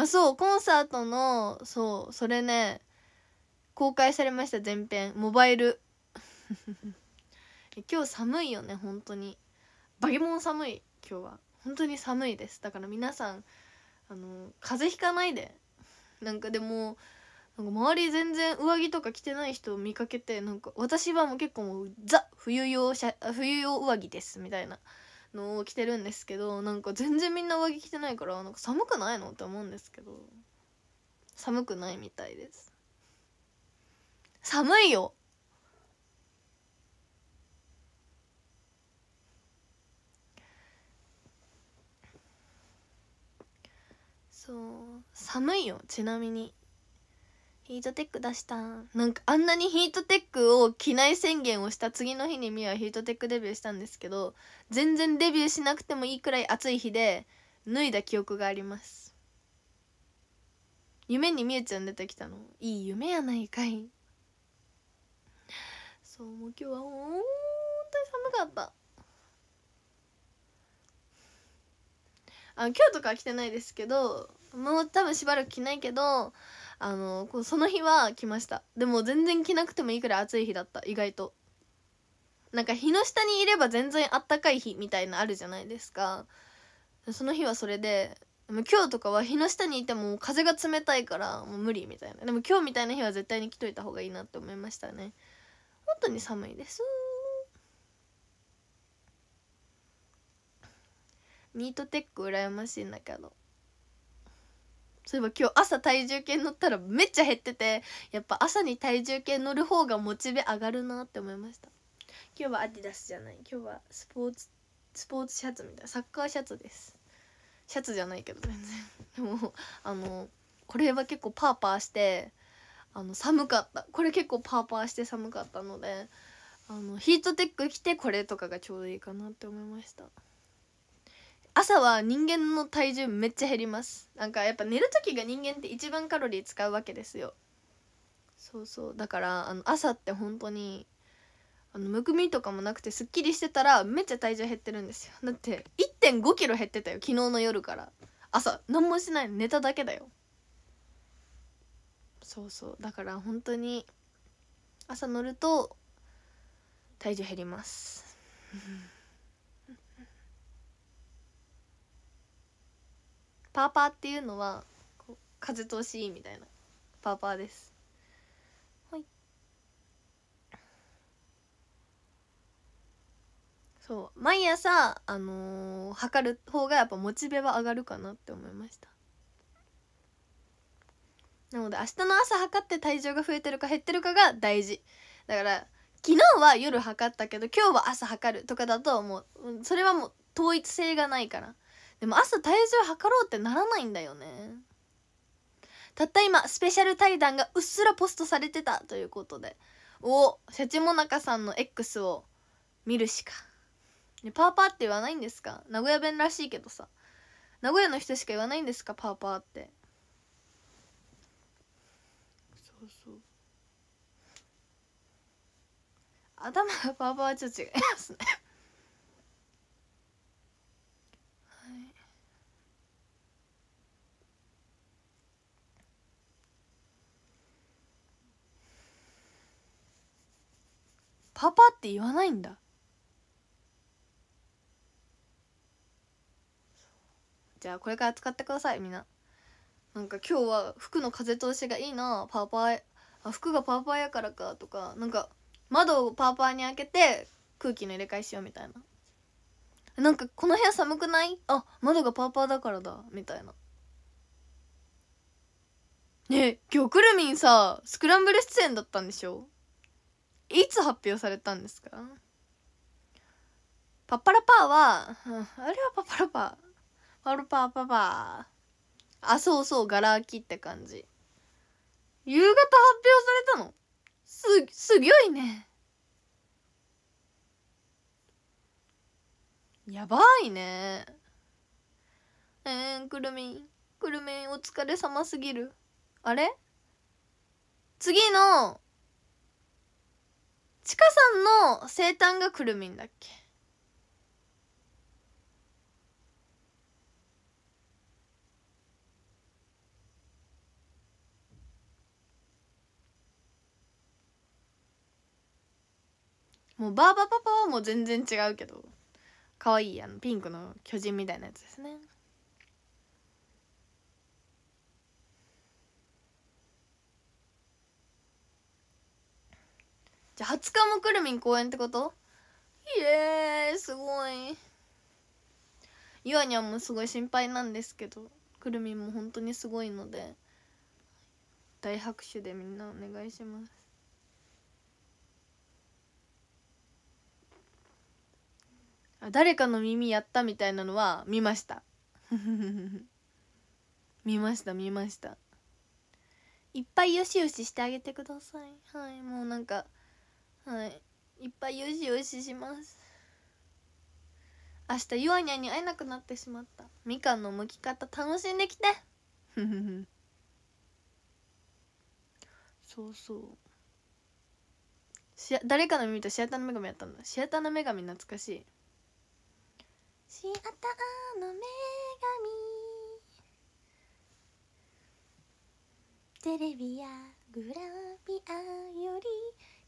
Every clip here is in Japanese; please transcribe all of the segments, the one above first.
あそうコンサートのそうそれね公開されました前編モバイル 今日寒いよね本当にバケモン寒い今日は本当に寒いですだから皆さんあの風邪ひかないでなんかでもなんか周り全然上着とか着てない人を見かけてなんか私はもう結構もうザ冬用冬用上着ですみたいなのを着てるんですけどなんか全然みんな上着着てないからなんか寒くないのって思うんですけど寒くないみたいです寒いよそう寒いよちなみにヒートテック出したなんかあんなにヒートテックを着ない宣言をした次の日にみはヒートテックデビューしたんですけど全然デビューしなくてもいいくらい暑い日で脱いだ記憶があります夢にみゆちゃん出てきたのいい夢やないかいそうもう今日はほんとに寒かったあ今日とかは着てないですけどもう多分しばらく着ないけどあのこうその日は来ましたでも全然着なくてもいいくらい暑い日だった意外となんか日の下にいれば全然あったかい日みたいなあるじゃないですかその日はそれで今日とかは日の下にいても風が冷たいからもう無理みたいなでも今日みたいな日は絶対に着といた方がいいなって思いましたね本当に寒いですニートテック羨ましいんだけどそういえば今日朝体重計乗ったらめっちゃ減っててやっぱ朝に体重計乗る方がモチベ上がるなって思いました今日はアディダスじゃない今日はスポーツスポーツシャツみたいなサッカーシャツですシャツじゃないけど全然でもあのこれは結構パーパーしてあの寒かったこれ結構パーパーして寒かったのであのヒートテック着てこれとかがちょうどいいかなって思いました朝は人間の体重めっちゃ減りますなんかやっぱ寝る時が人間って一番カロリー使うわけですよそうそうだからあの朝って本当にあのむくみとかもなくてすっきりしてたらめっちゃ体重減ってるんですよだって1 5キロ減ってたよ昨日の夜から朝何もしない寝ただけだよそうそうだから本当に朝乗ると体重減りますパーパーっていうのはう風通しいいみたいなパーパーですはいそう毎朝あのー、測る方がやっぱモチベは上がるかなって思いましたなので明日の朝測って体重が増えてるか減ってるかが大事だから昨日は夜測ったけど今日は朝測るとかだともうそれはもう統一性がないからでも朝体重測ろうってならないんだよねたった今スペシャル対談がうっすらポストされてたということでおシャチモナカさんの X を見るしか、ね、パーパーって言わないんですか名古屋弁らしいけどさ名古屋の人しか言わないんですかパーパーってそうそう頭がパーパーはちょっと違いますねパパって言わないんだじゃあこれから使ってくださいみんななんか今日は服の風通しがいいなパーパーあ服がパーパーやからかとかなんか窓をパーパーに開けて空気の入れ替えしようみたいななんかこの部屋寒くないあ窓がパーパーだからだみたいなねえ今日くるみんさスクランブル出演だったんでしょいつ発表されたんですかパッパラパーは、あれはパッパラパー。パルパーパパー。あ、そうそう、ガラ空きって感じ。夕方発表されたのす、すぎょいね。やばいね。えー、くるみ、くるみ、お疲れ様すぎる。あれ次のちかさんの生誕がくるみんだっけもうバーバパパはもう全然違うけど可愛いあのピンクの巨人みたいなやつですねじゃあ20日もくるみん公演ってことイエーイすごいゆあにゃんもすごい心配なんですけどくるみんも本当にすごいので大拍手でみんなお願いしますあ誰かの耳やったみたいなのは見ました 見ました見ましたいっぱいよしよししてあげてくださいはいもうなんかはいいっぱいよしよしします明日ユアにャに会えなくなってしまったみかんの剥き方楽しんできて そうそうし誰かの耳とシアターの女神やったんだシアターの女神懐かしいシアターの女神テレビやグラビアより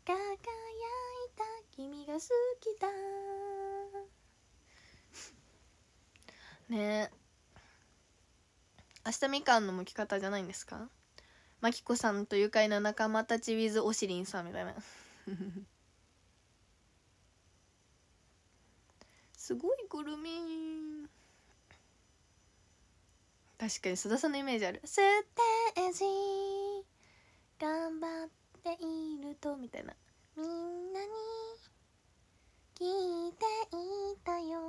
輝いた君が好きだ ねえ明日みかんの剥き方じゃないんですかマキコさんと愉快な仲間たち with おしりんさんみたいな すごいくるみ確かに須田さんのイメージあるステージ頑張ってているとみたいなみんなに聞いていたよ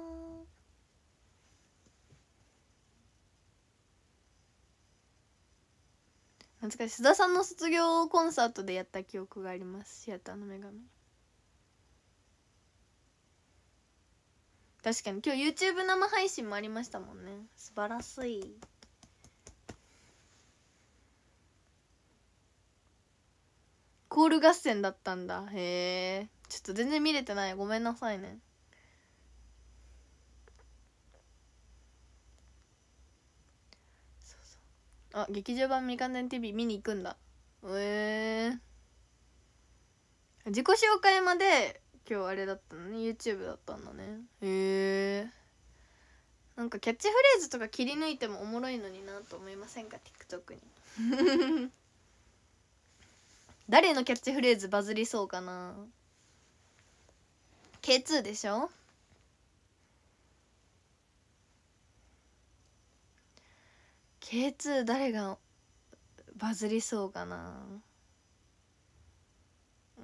懐かしい須田さんの卒業コンサートでやった記憶がありますシアターの女神確かに今日 YouTube 生配信もありましたもんね素晴らしいコール合戦だったんだへえちょっと全然見れてないごめんなさいねあ劇場版未完全 TV 見に行くんだへえ自己紹介まで今日あれだったのね YouTube だったんだねへえなんかキャッチフレーズとか切り抜いてもおもろいのになと思いませんか TikTok に誰のキャッチフレーズバズりそうかな K2 でしょケツ誰がバズりそうかなうん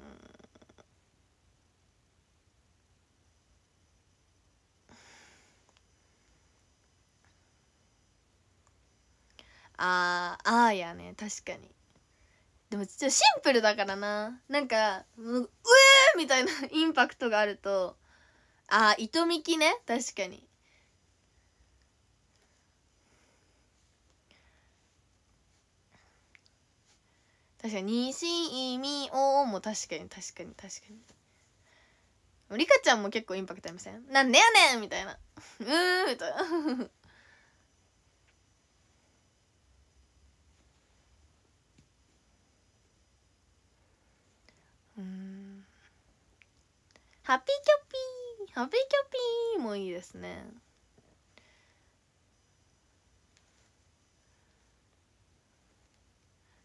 あーあーやね確かにでもちょっとシンプルだからななんか「うえー!」みたいな インパクトがあるとああ糸引きね確かに確かに「にしみお」も確かに確かに確かにりかちゃんも結構インパクトありませんなんでやねんみたいな「うーみたいな ハッピーキョッピーハッピーキョッピーもいいですね。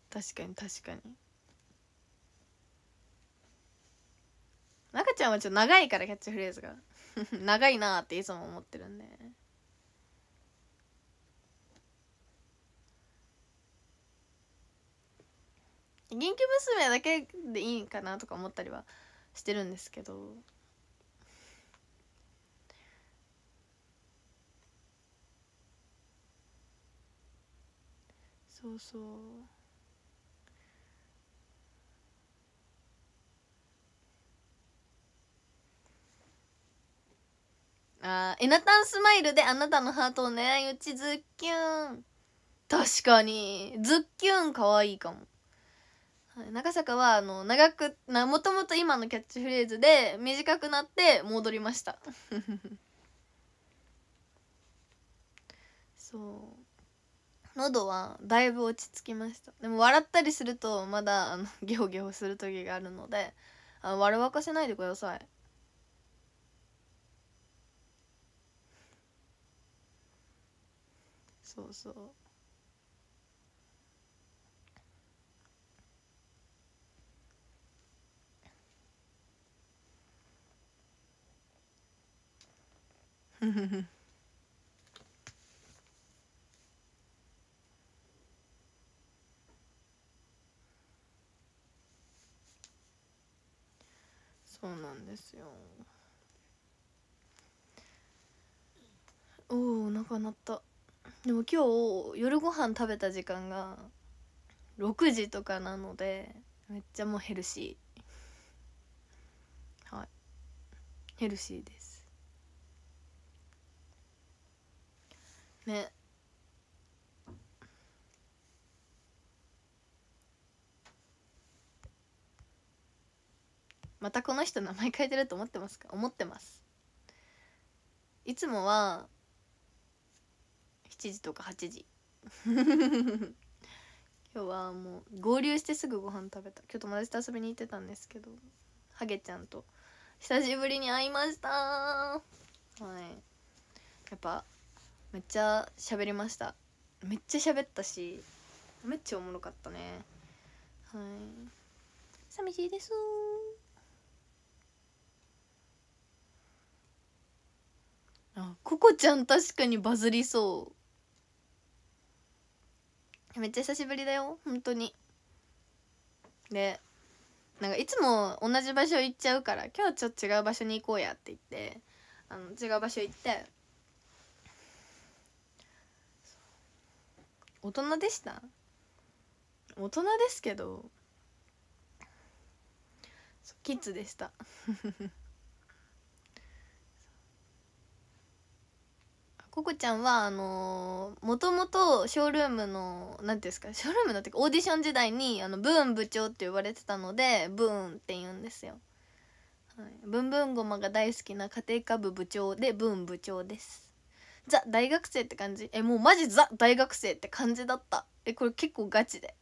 確かに確かに。中ちゃんはちょっと長いからキャッチフレーズが 長いなーっていつも思ってるんで。元気娘だけでいいかなとか思ったりはしてるんですけどそうそうあエナタンスマイルであなたのハートを狙い撃ちズッキュン確かにズッキュンかわいいかも長坂はあの長くなもともと今のキャッチフレーズで短くなって戻りました そう喉はだいぶ落ち着きましたでも笑ったりするとまだあのゲホゲホする時があるのであ悪わかせないでくださいそうそうフフフ。んですよおお腹鳴ったでも今日夜ご飯食べた時間が6時とかなのでめっちゃもうヘルシーはいヘルシーですねまたこの人名前変えてると思ってますか思ってますいつもは7時とか8時 今日はもう合流してすぐご飯食べた今日友達と遊びに行ってたんですけどハゲちゃんと久しぶりに会いましたはいやっぱめっちゃ喋りましためっちゃ喋ったしめっちゃおもろかったねはい寂しいですあココちゃん確かにバズりそうめっちゃ久しぶりだよ本当にでなんかいつも同じ場所行っちゃうから今日ちょっと違う場所に行こうやって言ってあの違う場所行って大人でした大人ですけどキッズでしたココちゃんはあのもともとショールームの何ていうんですかショールームのってオーディション時代にあのブーン部長って呼ばれてたのでブーンって言うんですよ。はい、ブンブンゴマが大好きな家庭科部部長でブーン部長です。ザ大学生って感じえもうマジザ大学生って感じだったえこれ結構ガチで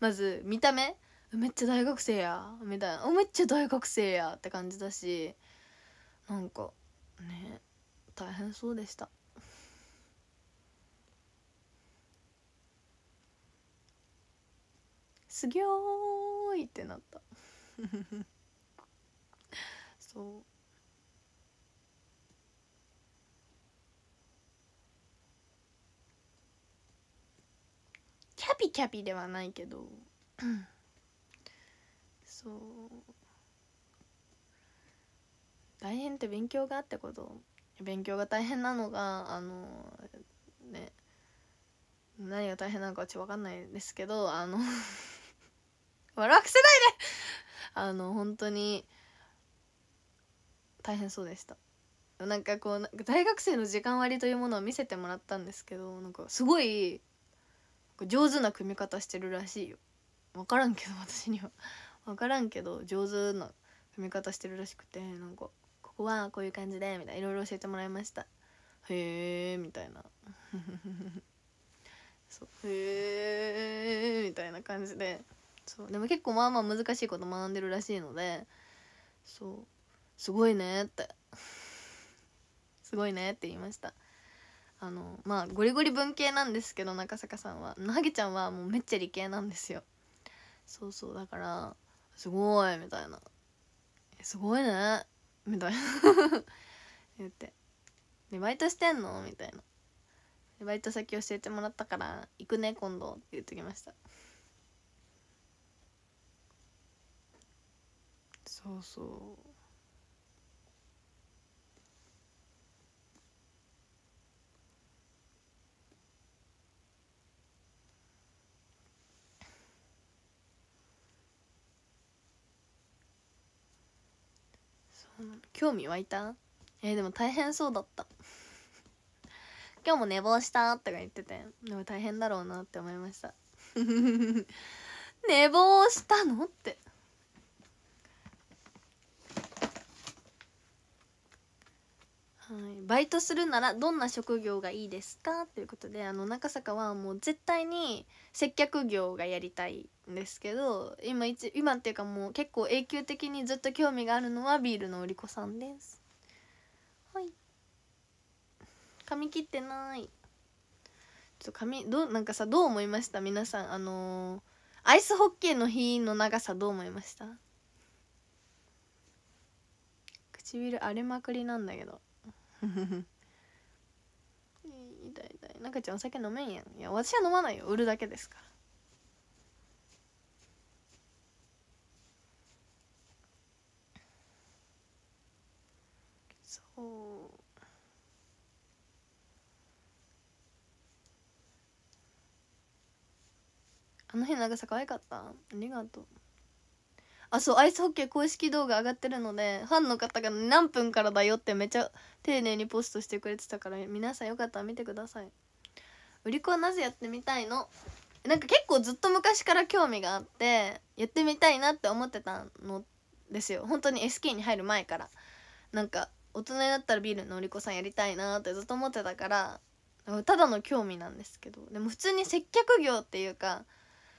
まず見た目めっちゃ大学生やみたいなめっちゃ大学生やって感じだしなんかね大変そうでしたすぎょーいってなった そうキャピキャピではないけど そう大変って勉強があってこと勉強が大変なのがあのね何が大変なのかちょっと分かんないですけどあの 笑わせないであの本当に大変そうでしたなんかこう大学生の時間割というものを見せてもらったんですけどなんかすごい上手な組み方してるらしいよ分からんけど私には分からんけど上手な組み方してるらしくてなんかここはこういう感じでみたいないろいろ教えてもらいましたへえみたいな そうへえみたいな感じでそうでも結構まあまあ難しいこと学んでるらしいのでそうすごいねってすごいねって言いましたあのまあゴリゴリ文系なんですけど中坂さんはなぎちゃんはもうめっちゃ理系なんですよそうそうだからすごいみたいなすごいねみたいな 言って「でバイトしてんの?」みたいなバイト先教えてもらったから行くね今度って言ってきましたそうそう興味湧いたえー、でも大変そうだった 今日も寝坊したとか言っててでも大変だろうなって思いました 寝坊したのってはい、バイトするならどんな職業がいいですかということであの中坂はもう絶対に接客業がやりたいんですけど今一今っていうかもう結構永久的にずっと興味があるのはビールの売り子さんです。はい髪切ってない。ちょっと髪どなんかさどう思いました皆さんあのー、アイスホッケーの日の長さどう思いました唇荒れまくりなんだけど 痛い痛い中ちゃんお酒飲めんやんいや私は飲まないよ売るだけですからそうあの日長さ可愛かったありがとうあそうアイスホッケー公式動画上がってるのでファンの方が何分からだよってめちゃ丁寧にポストしてくれてたから皆さんよかったら見てください売り子はなぜやってみたいのなんか結構ずっと昔から興味があってやってみたいなって思ってたのですよ本当に SK に入る前からなんか大人になったらビールの売り子さんやりたいなってずっと思ってたからただの興味なんですけどでも普通に接客業っていうか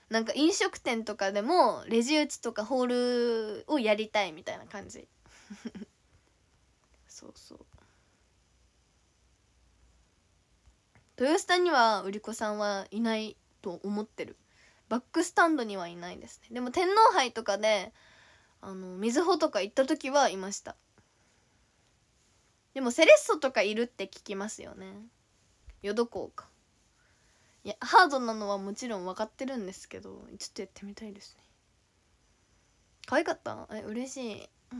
なんか飲食店とかでもレジ打ちとかホールをやりたいみたいな感じ そうそう豊下には売り子さんはいないと思ってるバックスタンドにはいないですねでも天皇杯とかであの瑞穂とか行った時はいましたでもセレッソとかいるって聞きますよね淀港かいやハードなのはもちろん分かってるんですけどちょっとやってみたいですね可愛かったえ嬉しい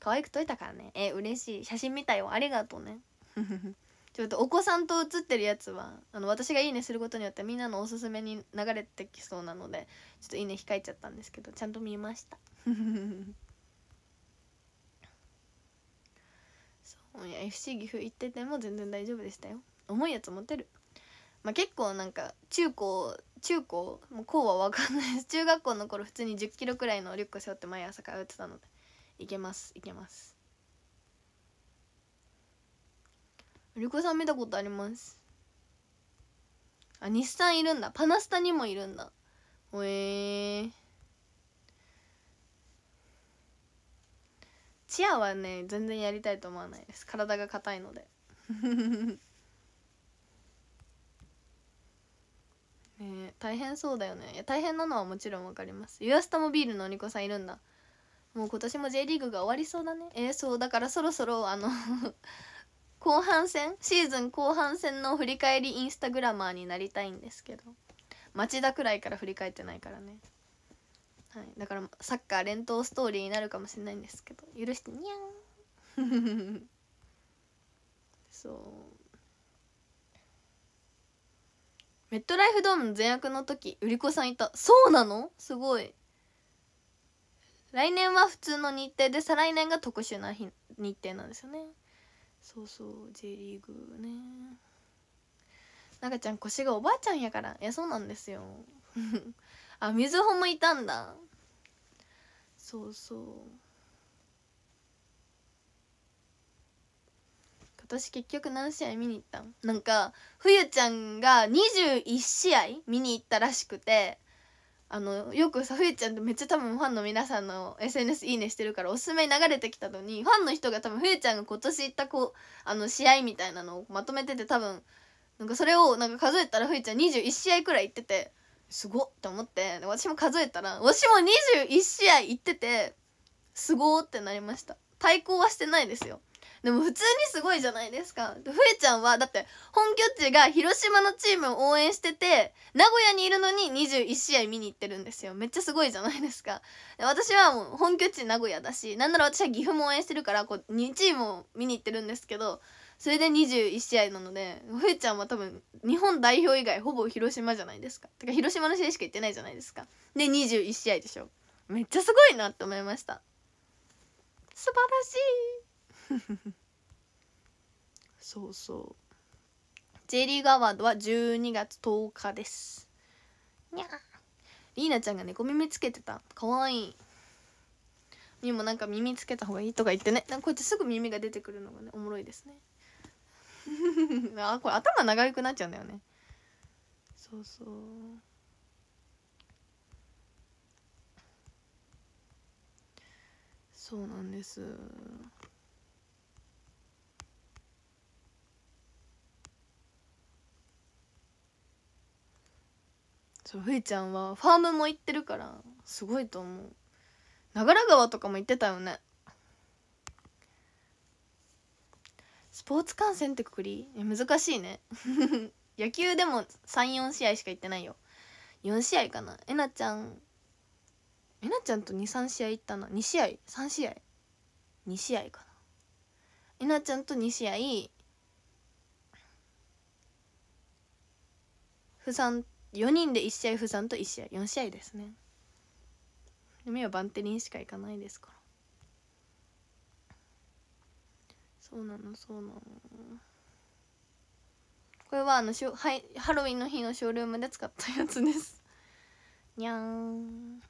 可愛く撮れたからねえ嬉しい写真見たよありがとうね ちょっとお子さんと写ってるやつはあの私が「いいね」することによってみんなのおすすめに流れてきそうなのでちょっと「いいね」控えちゃったんですけどちゃんと見ました そういや FC 岐阜行ってても全然大丈夫でしたよ重いやつ持てるまあ、結構なんか中高中高もうこうは分かんないです中学校の頃普通に1 0キロくらいのリュック背負って毎朝通ってたのでいけますいけますリュックさん見たことありますあ日産いるんだパナスタにもいるんだおえー、チアはね全然やりたいと思わないです体が硬いのでえー、大変そうだよねいや大変なのはもちろん分かりますユアスタもビールの鬼子さんいるんだもう今年も J リーグが終わりそうだねえー、そうだからそろそろあの 後半戦シーズン後半戦の振り返りインスタグラマーになりたいんですけど町田くらいから振り返ってないからねはいだからサッカー連投ストーリーになるかもしれないんですけど許してにゃん そうメットライフドームの全役の時売り子さんいたそうなのすごい来年は普通の日程で再来年が特殊な日日程なんですよねそうそう J リーグね中ちゃん腰がおばあちゃんやからいやそうなんですよ あみずほもいたんだそうそう私結局何試合見に行ったんなんか冬ちゃんが21試合見に行ったらしくてあのよくさ冬ちゃんってめっちゃ多分ファンの皆さんの SNS いいねしてるからおすすめに流れてきたのにファンの人が多分冬ちゃんが今年行ったこあの試合みたいなのをまとめてて多分なんかそれをなんか数えたら冬ちゃん21試合くらい行っててすごって思って私も数えたら私も21試合行っててすごってなりました対抗はしてないですよでも普通にすごいじゃないですか。ふえちゃんは、だって本拠地が広島のチームを応援してて、名古屋にいるのに21試合見に行ってるんですよ。めっちゃすごいじゃないですか。私はもう本拠地名古屋だし、なんなら私は岐阜も応援してるから、こう2チームを見に行ってるんですけど、それで21試合なのでふえちゃんは多分日本代表以外ほぼ広島じゃないですかてか広島の試合しか行ってないじゃないですかで21試合でしょめっちゃすごいなって思いました素晴らしい そうそうジェリーガワードは12月10日ですにゃりーなちゃんが猫耳つけてたかわいいにもなんか耳つけた方がいいとか言ってねこうやってすぐ耳が出てくるのがねおもろいですね あこれ頭長くなっちゃうんだよねそうそうそうなんですそうふいちゃんはファームも行ってるからすごいと思う長良川とかも行ってたよねスポーツ観戦ってくくり難しいね 野球でも34試合しか行ってないよ4試合かなえなちゃんえなちゃんと23試合行ったな2試合3試合2試合かなえなちゃんと2試合ふさん4人で1試合不算と1試合4試合ですね目はバンテリンしか行かないですからそうなのそうなのこれはあのしょハイハロウィンの日のショールームで使ったやつですにゃん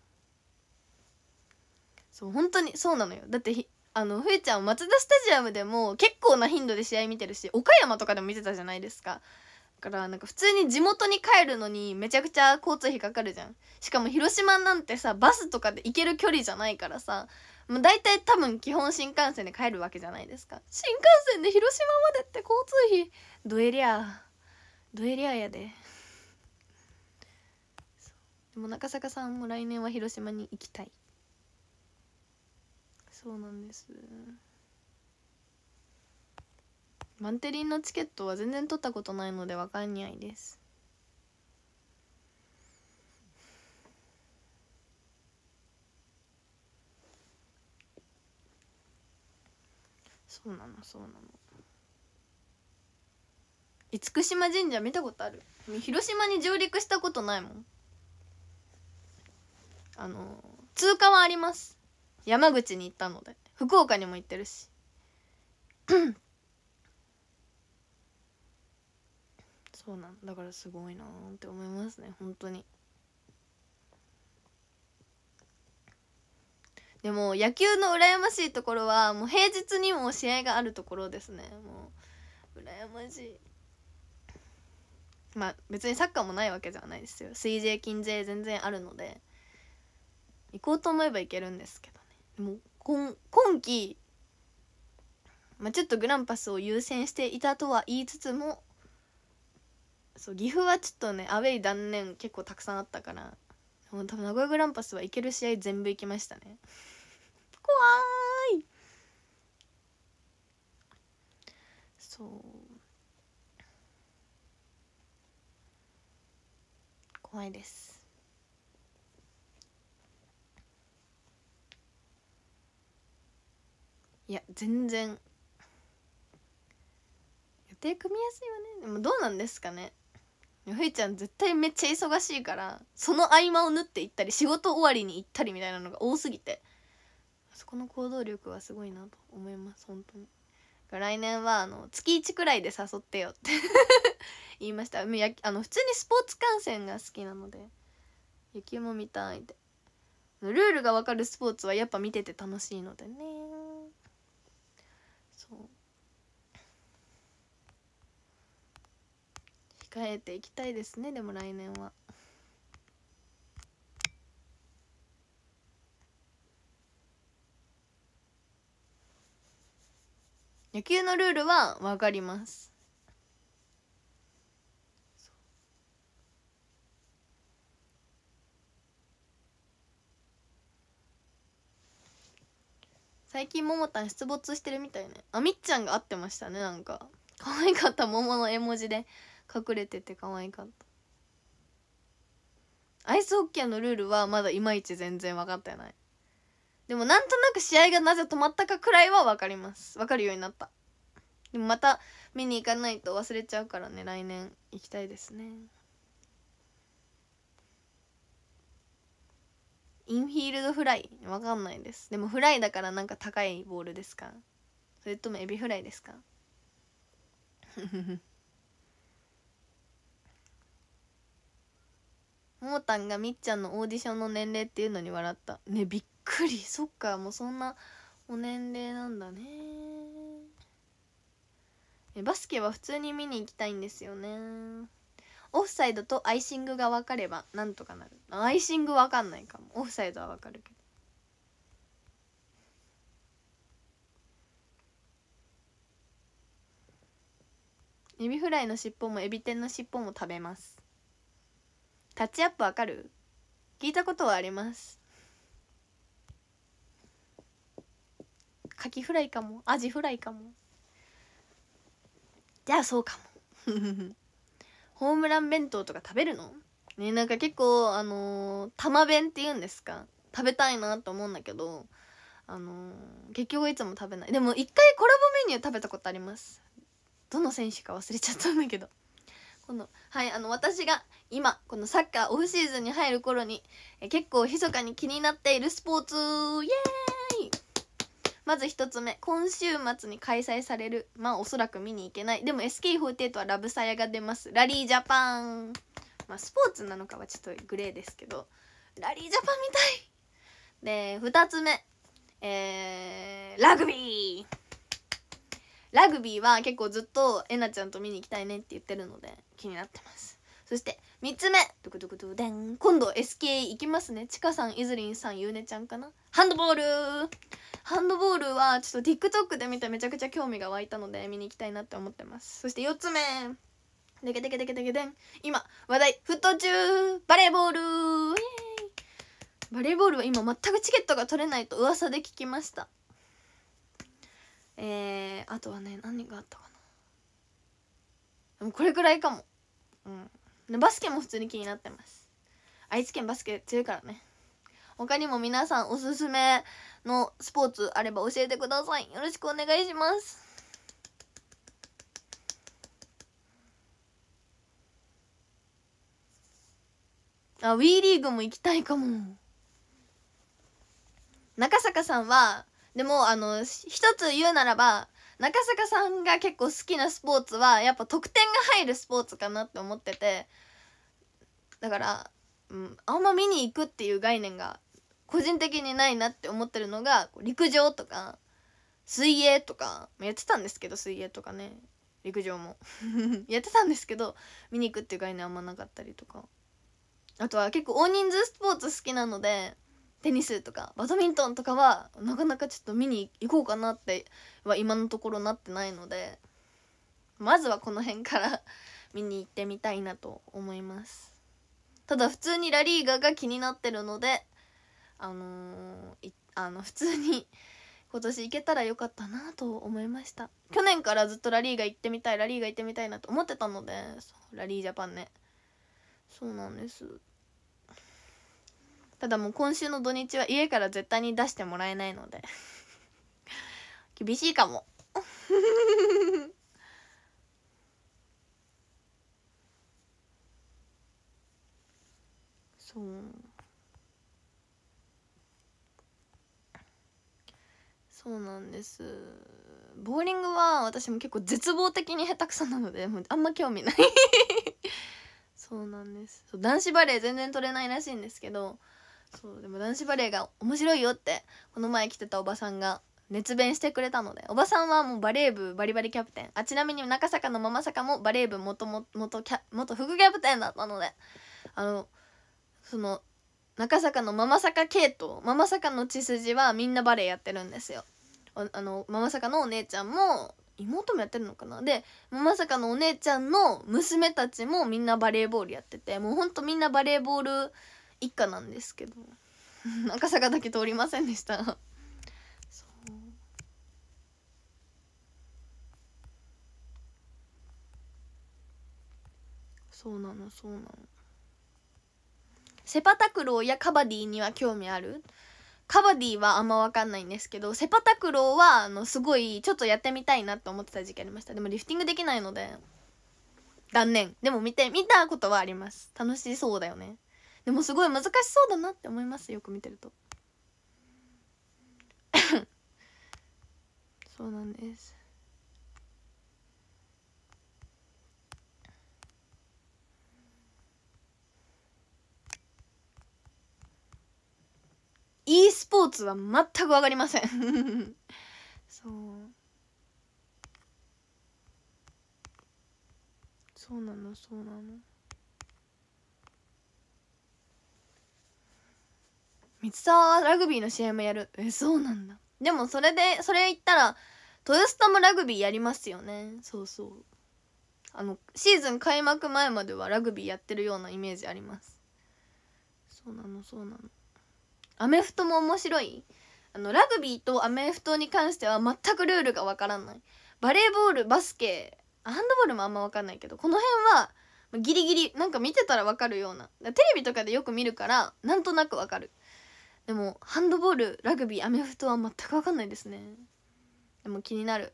そう本当にそうなのよだってひあのふえちゃんマツダスタジアムでも結構な頻度で試合見てるし岡山とかでも見てたじゃないですかからなんか普通に地元に帰るのにめちゃくちゃ交通費かかるじゃんしかも広島なんてさバスとかで行ける距離じゃないからさもう大体多分基本新幹線で帰るわけじゃないですか新幹線で広島までって交通費どえりゃどえりゃやででも中坂さんも来年は広島に行きたいそうなんですマンテリンのチケットは全然取ったことないので分かんないですそうなのそうなの厳島神社見たことある広島に上陸したことないもんあの通過はあります山口に行ったので福岡にも行ってるしそうなんだからすごいなーって思いますね本当にでも野球の羨ましいところはもう平日にも試合があるところですねもう羨ましいまあ別にサッカーもないわけじゃないですよ水税金税全然あるので行こうと思えば行けるんですけどねでも今期まあ、ちょっとグランパスを優先していたとは言いつつもそう岐阜はちょっとねアウェイ断念結構たくさんあったからもう多分名古屋グランパスは行ける試合全部行きましたね怖いそう怖いですいや全然予定組みやすいよねでもどうなんですかねふいちゃん絶対めっちゃ忙しいからその合間を縫って行ったり仕事終わりに行ったりみたいなのが多すぎてそこの行動力はすごいなと思います本当に来年はあの月1くらいで誘ってよって 言いましたあの普通にスポーツ観戦が好きなので野球も見たいってルールが分かるスポーツはやっぱ見てて楽しいのでね控えていきたいですねでも来年は。野球のルールは分かります最近ももたん出没してるみたいねあみっちゃんが会ってましたねなんか可愛かった桃の絵文字で隠れてて可愛かったアイスホッケーのルールはまだいまいち全然分かってないでもなんとなく試合がなぜ止まったかくらいは分かります分かるようになったでもまた見に行かないと忘れちゃうからね来年行きたいですねインフィールドフライわかんないですでもフライだからなんか高いボールですかそれともエビフライですか ももたんがみっちゃんのオーディションの年齢っていうのに笑ったねびっくりそっかもうそんなお年齢なんだねバスケは普通に見に行きたいんですよねオフサイドとアイシングが分かればなんとかなるアイシング分かんないかもオフサイドは分かるけどエビフライの尻尾もエビ天の尻尾も食べますタッチアップわかる聞いたことはありますカキフライかもアジフライかもじゃあそうかも ホームラン弁当とか食べるのねなんか結構あのー、玉弁って言うんですか食べたいなと思うんだけどあのー、結局いつも食べないでも一回コラボメニュー食べたことありますどの選手か忘れちゃったんだけどこのはいあの私が今このサッカーオフシーズンに入る頃にえ結構密かに気になっているスポーツイエーイまず1つ目今週末に開催されるまあおそらく見に行けないでも SK48 はラブサヤが出ますラリージャパンまあスポーツなのかはちょっとグレーですけどラリージャパンみたいで2つ目えー、ラグビーラグビーは結構ずっとえなちゃんと見に行きたいねって言ってるので気になってますそして3つ目ドクドクドデン今度 SK 行きますねちかさんいずりんさんゆうねちゃんかなハンドボールハンドボールはちょっと TikTok で見てめちゃくちゃ興味が湧いたので見に行きたいなって思ってますそして4つ目今話題沸騰中バレーボールバレーボールは今全くチケットが取れないと噂で聞きましたえー、あとはね何があったかなこれくらいかもうんバスケも普通に気になってます愛知県バスケ強いからね他にも皆さんおすすめのスポーツあれば教えてくださいよろしくお願いしますあ WE リーグも行きたいかも中坂さんはでもあの一つ言うならば中坂さんが結構好きなスポーツはやっぱ得点が入るスポーツかなって思っててだから、うん、あんま見に行くっていう概念が個人的にないなって思ってるのが陸上とか水泳とかやってたんですけど水泳とかね陸上も やってたんですけど見に行くっていう概念あんまなかったりとかあとは結構大人数スポーツ好きなのでテニスとかバドミントンとかはなかなかちょっと見に行こうかなっては今のところなってないのでまずはこの辺から 見に行ってみたいなと思いますただ普通にラリーガが気になってるのであのー、あの普通に 今年行けたらよかったなと思いました去年からずっとラリーが行ってみたいラリーが行ってみたいなと思ってたのでラリージャパンねそうなんですただもう今週の土日は家から絶対に出してもらえないので 厳しいかも そうそうなんですボーリングは私も結構絶望的に下手くそなのでもうあんま興味ない そうなんです男子バレー全然取れないらしいんですけどそうでも男子バレーが面白いよってこの前来てたおばさんが熱弁してくれたのでおばさんはもうバレー部バリバリキャプテンあちなみに中坂のママ坂もバレー部元も元キャ元副キャプテンだったのであのその中坂のママ坂系とママ坂の血筋はみんなバレーやってるんですよあのママ坂のお姉ちゃんも妹もやってるのかなでママ坂のお姉ちゃんの娘たちもみんなバレーボールやっててもうほんとみんなバレーボール一家なんですけど 赤坂だけ通りませんでしたそうそうなのそうなのセパタクローやカバディには興味あるカバディはあんま分かんないんですけどセパタクローはあのすごいちょっとやってみたいなと思ってた時期ありましたでもリフティングできないので断念でも見て見たことはあります楽しそうだよねでもすごい難しそうだなって思いますよく見てると そうなんですースポーツは全く分かりません そうそうなのそうなの三沢ラグビーの CM やるえそうなんだでもそれでそれ言ったら豊スタもラグビーやりますよねそうそうあのシーズン開幕前まではラグビーやってるようなイメージありますそうなのそうなのアメフトも面白いあのラグビーとアメフトに関しては全くルールがわからないバレーボールバスケハンドボールもあんまわかんないけどこの辺はギリギリなんか見てたらわかるようなテレビとかでよく見るからなんとなくわかるでもハンドボールラグビーアメフトは全く分かんないですねでも気になる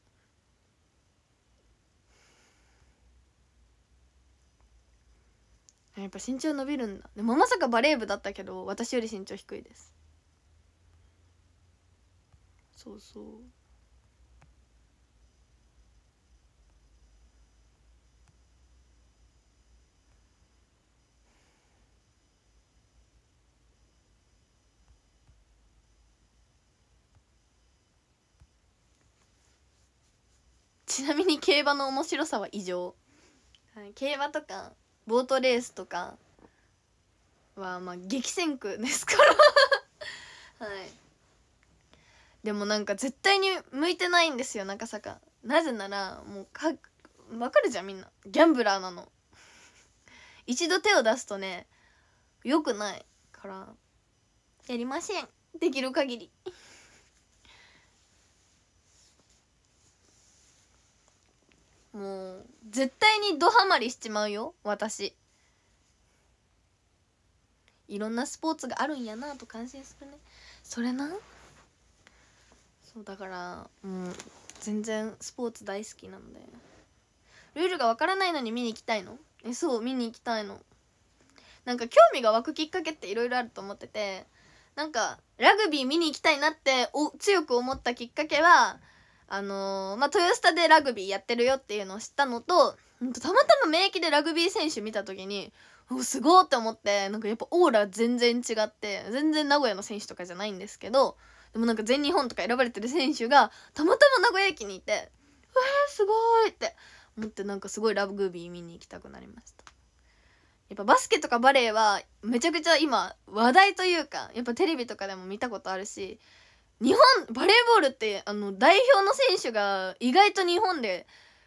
やっぱ身長伸びるんだでもまさかバレー部だったけど私より身長低いですそうそうちなみに競馬の面白さは異常、競馬とかボートレースとかはまあ激戦区ですから はいでもなんか絶対に向いてないんですよ中坂なぜならもうか分かるじゃんみんなギャンブラーなの一度手を出すとね良くないからやりませんできる限りもう絶対にドハマりしちまうよ私いろんなスポーツがあるんやなと感心するねそれなそうだからもう全然スポーツ大好きなのでルールがわからないのに見に行きたいのえそう見に行きたいのなんか興味が湧くきっかけっていろいろあると思っててなんかラグビー見に行きたいなってお強く思ったきっかけはあのー、まあ、豊スタでラグビーやってるよっていうのを知ったのと、たまたま免疫でラグビー選手見た時に、おすごーって思って、なんかやっぱオーラ全然違って、全然名古屋の選手とかじゃないんですけど、でもなんか全日本とか選ばれてる選手が、たまたま名古屋駅にいて、うえー、すごいって思って、なんかすごいラグビー見に行きたくなりました。やっぱバスケとかバレーはめちゃくちゃ今話題というかやっぱテレビとかでも見たことあるし日本バレーボールってあの代表の選手が意外と日本で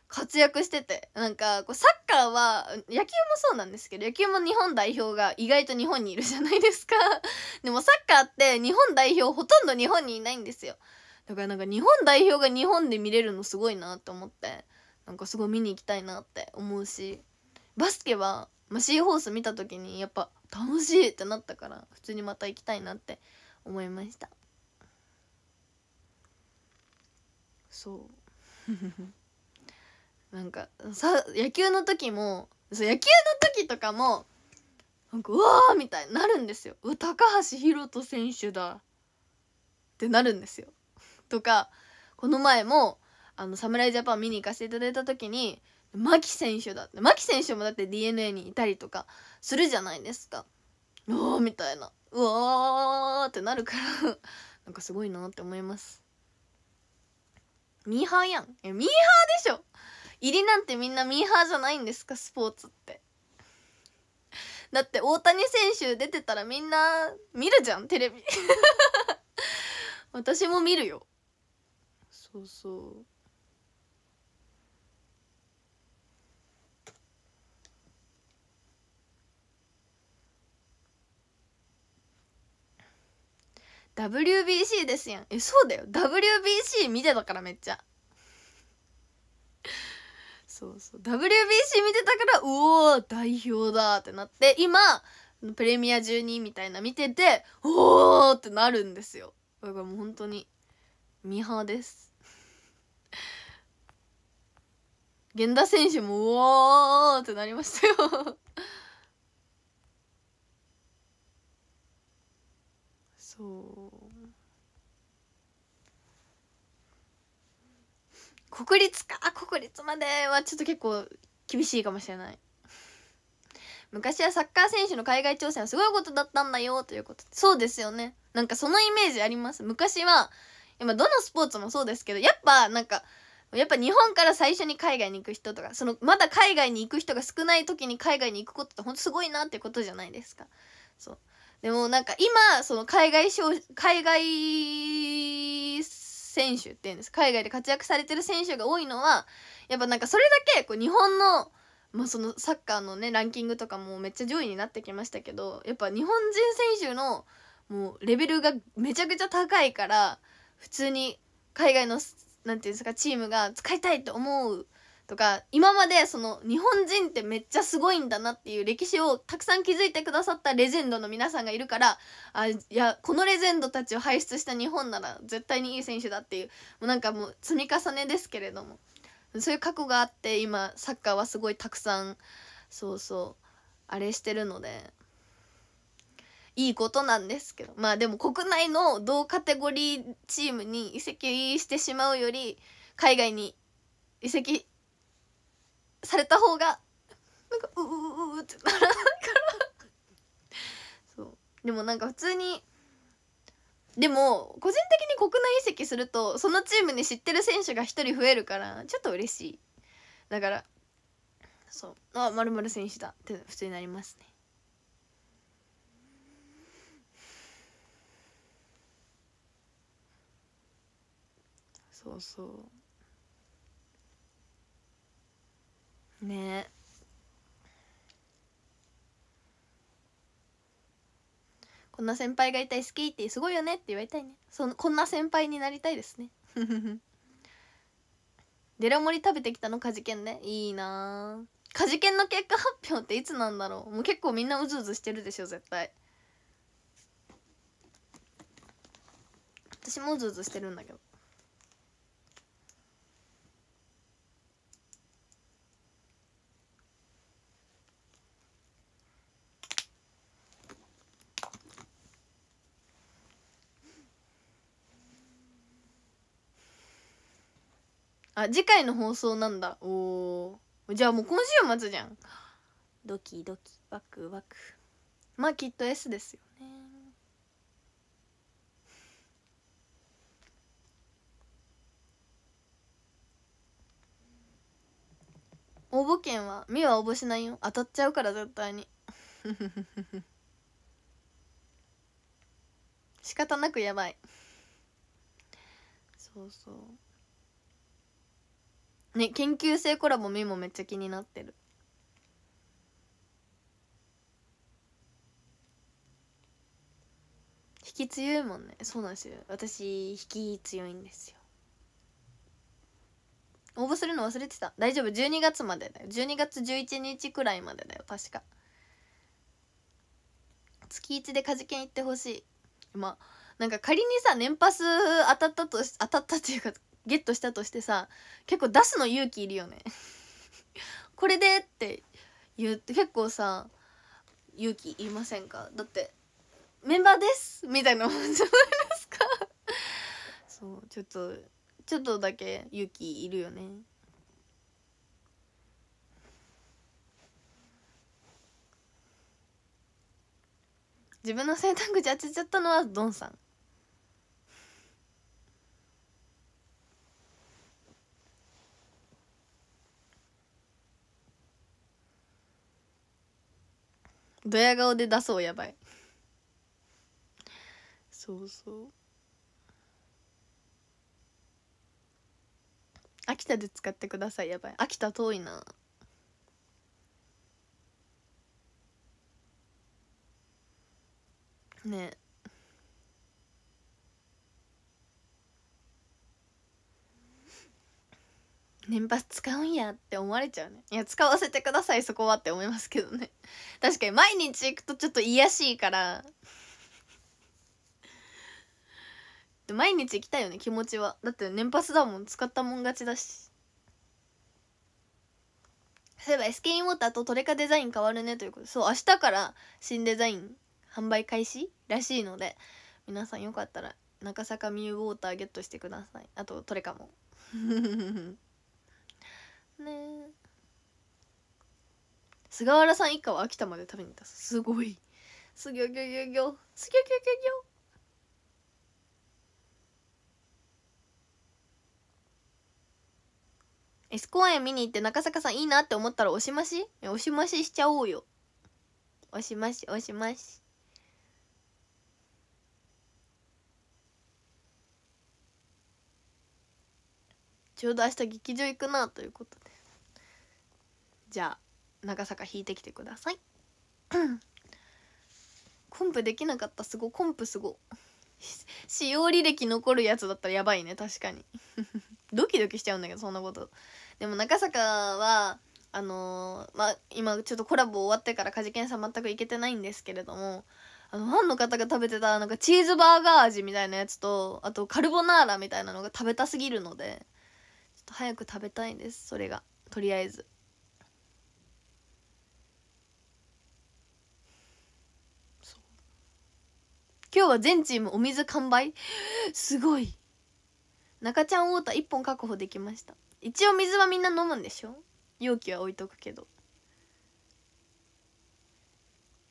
活躍しててなんかこうサッカーは野球もそうなんですけど野球も日本代表が意外と日本にいるじゃないですか でもサッカーって日本代表ほとんど日本にいないんですよだからなんか日本代表が日本で見れるのすごいなって思ってなんかすごい見に行きたいなって思うしバスケは、まあ、シーホース見た時にやっぱ楽しいってなったから普通にまた行きたいなって思いましたそう なんかさ野球の時もそう野球の時とかもなんかうわーみたいになるんですよ「う高橋宏斗選手だ」ってなるんですよ。とかこの前もあの侍ジャパン見に行かせていただいた時に牧選手だって牧選手もだって d n a にいたりとかするじゃないですか。うわーみたいなうわーってなるから なんかすごいなって思います。ミーハーやんミーハーでしょ入りなんてみんなミーハーじゃないんですかスポーツってだって大谷選手出てたらみんな見るじゃんテレビ 私も見るよそうそう WBC ですやんえそうだよ WBC 見てたからめっちゃ そうそう WBC 見てたからうおー代表だってなって今プレミア12みたいな見てておおってなるんですよだからもう本当にミハーです 源田選手もうおーってなりましたよそう国立か国立まではちょっと結構厳しいかもしれない昔はサッカー選手の海外挑戦はすごいことだったんだよということそうですよねなんかそのイメージあります昔は今どのスポーツもそうですけどやっぱなんかやっぱ日本から最初に海外に行く人とかそのまだ海外に行く人が少ない時に海外に行くことってほんとすごいなってことじゃないですかそうでもなんか今、その海外商、海外選手っていうんです。海外で活躍されてる選手が多いのは、やっぱなんかそれだけこう日本の、まあ、そのサッカーのね、ランキングとかもめっちゃ上位になってきましたけど、やっぱ日本人選手のもうレベルがめちゃくちゃ高いから、普通に海外の、なんていうんですか、チームが使いたいと思うとか今までその日本人ってめっちゃすごいんだなっていう歴史をたくさん築いてくださったレジェンドの皆さんがいるからあいやこのレジェンドたちを輩出した日本なら絶対にいい選手だっていうもうなんかもう積み重ねですけれどもそういう過去があって今サッカーはすごいたくさんそうそうあれしてるのでいいことなんですけどまあでも国内の同カテゴリーチームに移籍してしまうより海外に移籍された方がなんかうううううってならないからそうでもなんか普通にでも個人的に国内移籍するとそのチームに知ってる選手が1人増えるからちょっと嬉しいだからそうあまるまる選手だって普通になりますねそうそうねこんな先輩がいたい好きってすごいよねって言われたいねそのこんな先輩になりたいですね デラ盛り食べてきたのカジケンねいいなカジケンの結果発表っていつなんだろうもう結構みんなうずうずしてるでしょ絶対私もうずうずしてるんだけどあ次回の放送なんだおじゃあもう今週末じゃんドキドキワクワクまあきっと S ですよね応募券はみは応募しないよ当たっちゃうから絶対に 仕方なくやばいそうそうね研究生コラボメモめっちゃ気になってる引き強いもんねそうなんですよ私引き強いんですよ応募するの忘れてた大丈夫12月までだよ12月11日くらいまでだよ確か月1でカジケン行ってほしいまあなんか仮にさ年パス当たったと当たったっていうかゲットしたとしてさ結構出すの勇気いるよね これでって言って結構さ勇気いませんかだってメンバーですみたいなもんじゃないですか そうちょっとちょっとだけ勇気いるよね自分の洗濯口当てちゃったのはドンさんドヤ顔で出そうやばいそうそう秋田で使ってくださいやばい秋田遠いなねえ年パス使うんやって思われちゃうねいや使わせてくださいそこはって思いますけどね 確かに毎日行くとちょっと癒やしいから毎日行きたいよね気持ちはだって年パスだもん使ったもん勝ちだしそういえば SK ウォーターとトレカデザイン変わるねということでそう明日から新デザイン販売開始らしいので皆さんよかったら中坂ミューウォーターゲットしてくださいあとトレカもね菅原さん一家は秋田まで食べに行ったすごいすぎょぎょぎょぎょすぎょぎょぎょぎょエス公園見に行って中坂さんいいなって思ったらおしましおしまししちゃおうよおしましおしましちょうど明日劇場行くなということじゃあ長坂引いてきてください コンプできなかったすごコンプすご使用履歴残るやつだったらやばいね確かに ドキドキしちゃうんだけどそんなことでも中坂はあのー、まあ今ちょっとコラボ終わってからカジケンさん全くいけてないんですけれどもあのファンの方が食べてたなんかチーズバーガー味みたいなやつとあとカルボナーラみたいなのが食べたすぎるのでちょっと早く食べたいですそれがとりあえず今日は全チームお水完売すごい中ちゃんウォーター1本確保できました一応水はみんな飲むんでしょ容器は置いとくけど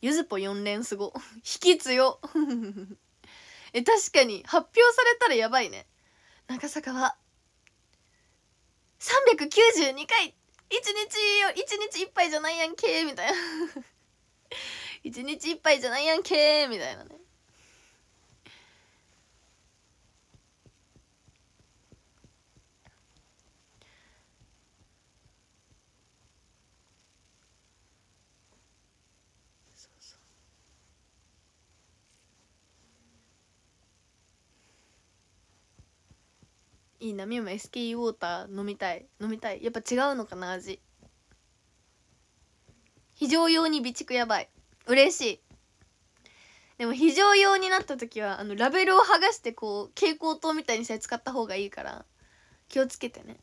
ゆずぽ4連すご引き強 え確かに発表されたらやばいね中坂は392回一日よ日一杯じゃないやんけみたいな一日一杯じゃないやんけみたいなねいいなみゆ SKE ウォーター飲みたい飲みたいやっぱ違うのかな味非常用に備蓄やばい嬉しいでも非常用になった時はあのラベルを剥がしてこう蛍光灯みたいにさえ使った方がいいから気をつけてね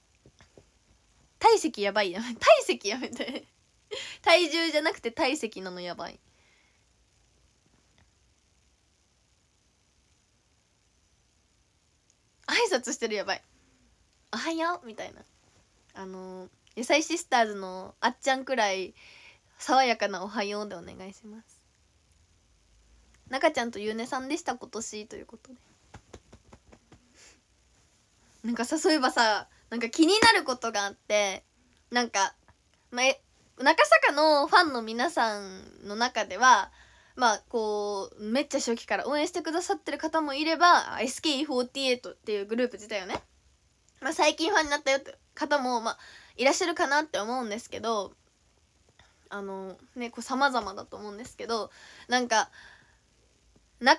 体積やばいやめ 体積やめて体重じゃなくて体積なのやばい挨拶してるやばい「おはよう」みたいなあの野菜シスターズのあっちゃんくらい爽やかな「おはよう」でお願いします中ちゃんとゆうねさんでした今年ということでなんか誘えばさなんか気になることがあってなんか、まあ、中坂のファンの皆さんの中ではまあこうめっちゃ初期から応援してくださってる方もいれば SKE48 っていうグループ自体よね、まあ、最近ファンになったよって方も、まあ、いらっしゃるかなって思うんですけどあのねこう様々だと思うんですけどなんか中坂のファンの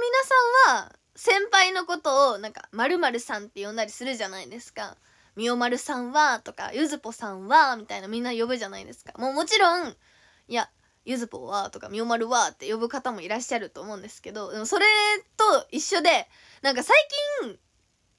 皆さんは先輩のことをなんか「まるさん」って呼んだりするじゃないですか。みおまるさんはとかゆずぽさんはみたいなみんな呼ぶじゃないですか。もうもちろんいやゆずぽはとかみおまるはって呼ぶ方もいらっしゃると思うんですけど、でもそれと一緒で、なんか最近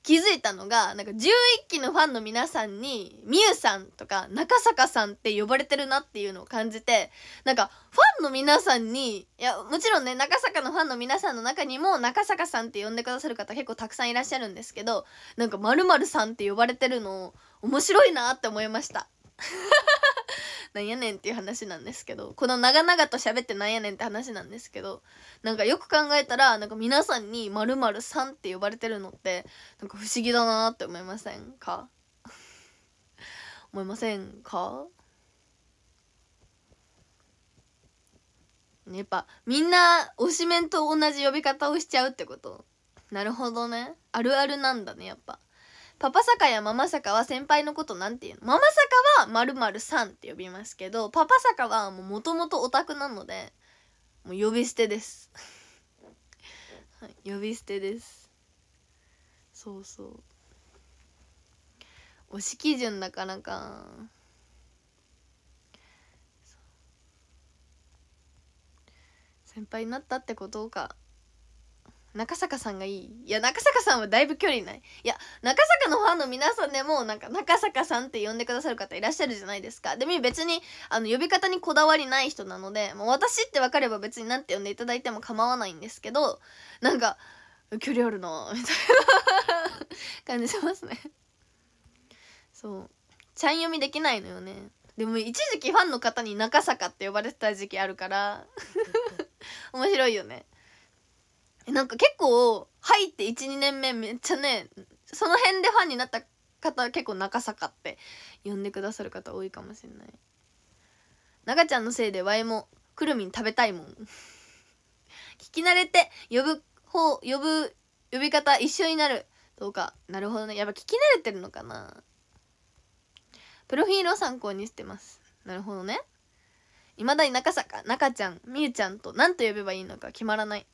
気づいたのが、なんか11期のファンの皆さんに、みゆさんとか中坂さんって呼ばれてるなっていうのを感じて、なんかファンの皆さんに、いや、もちろんね、中坂のファンの皆さんの中にも中坂さんって呼んでくださる方結構たくさんいらっしゃるんですけど、なんかまるさんって呼ばれてるの面白いなって思いました。なんやねんっていう話なんですけど、この長々と喋ってなんやねんって話なんですけど、なんかよく考えたら、なんか皆さんにまるさんって呼ばれてるのって、なんか不思議だなって思いませんか思いませんかやっぱみんな推しメンと同じ呼び方をしちゃうってことなるほどねあるあるなんだねやっぱパパ坂やママ坂は先輩のことなんて言うのママ坂はまるさんって呼びますけど、パパ坂はもともとオタクなので、もう呼び捨てです はい、呼び捨てです。そうそう。推し基準なかなか。先輩になったってことか。中坂さんがいいいや中坂さんはだいぶ距離ないいや中坂のファンの皆さんでもなんか中坂さんって呼んでくださる方いらっしゃるじゃないですかでも別にあの呼び方にこだわりない人なのでもう私って分かれば別になんて呼んでいただいても構わないんですけどなんか距離あるなみたいな感じしますねそうちゃん読みできないのよねでも一時期ファンの方に中坂って呼ばれてた時期あるから 面白いよねなんか結構入って12年目めっちゃねその辺でファンになった方結構中坂って呼んでくださる方多いかもしれない中ちゃんのせいでワイもくるみん食べたいもん聞き慣れて呼ぶ方呼ぶ呼び方一緒になるどうかなるほどねやっぱ聞き慣れてるのかなプロフィールを参考にしてますなるほどねいまだに中坂中ちゃんみゆちゃんと何と呼べばいいのか決まらない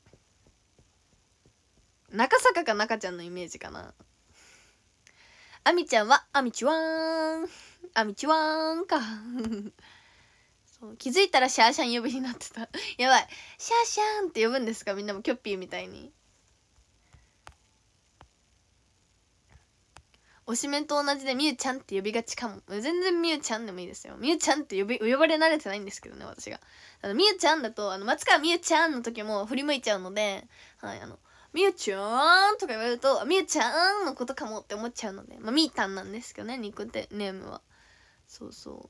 中坂か中ちゃんのイメージかなあみちゃんはあみちわーんあみちわーんか 気づいたらシャーシャン呼びになってた やばいシャーシャンって呼ぶんですかみんなもキョッピーみたいに推しメンと同じでみゆちゃんって呼びがちかも全然みゆちゃんでもいいですよみゆちゃんって呼び呼ばれ慣れてないんですけどね私があのみゆちゃんだとあの松川みゆちゃんの時も振り向いちゃうのではいあの「みゆちゃんとか言われると、みゆちゃんのことかもって思っちゃうので、まあ、みーたんなんですけどね、ニコネームは。そうそう。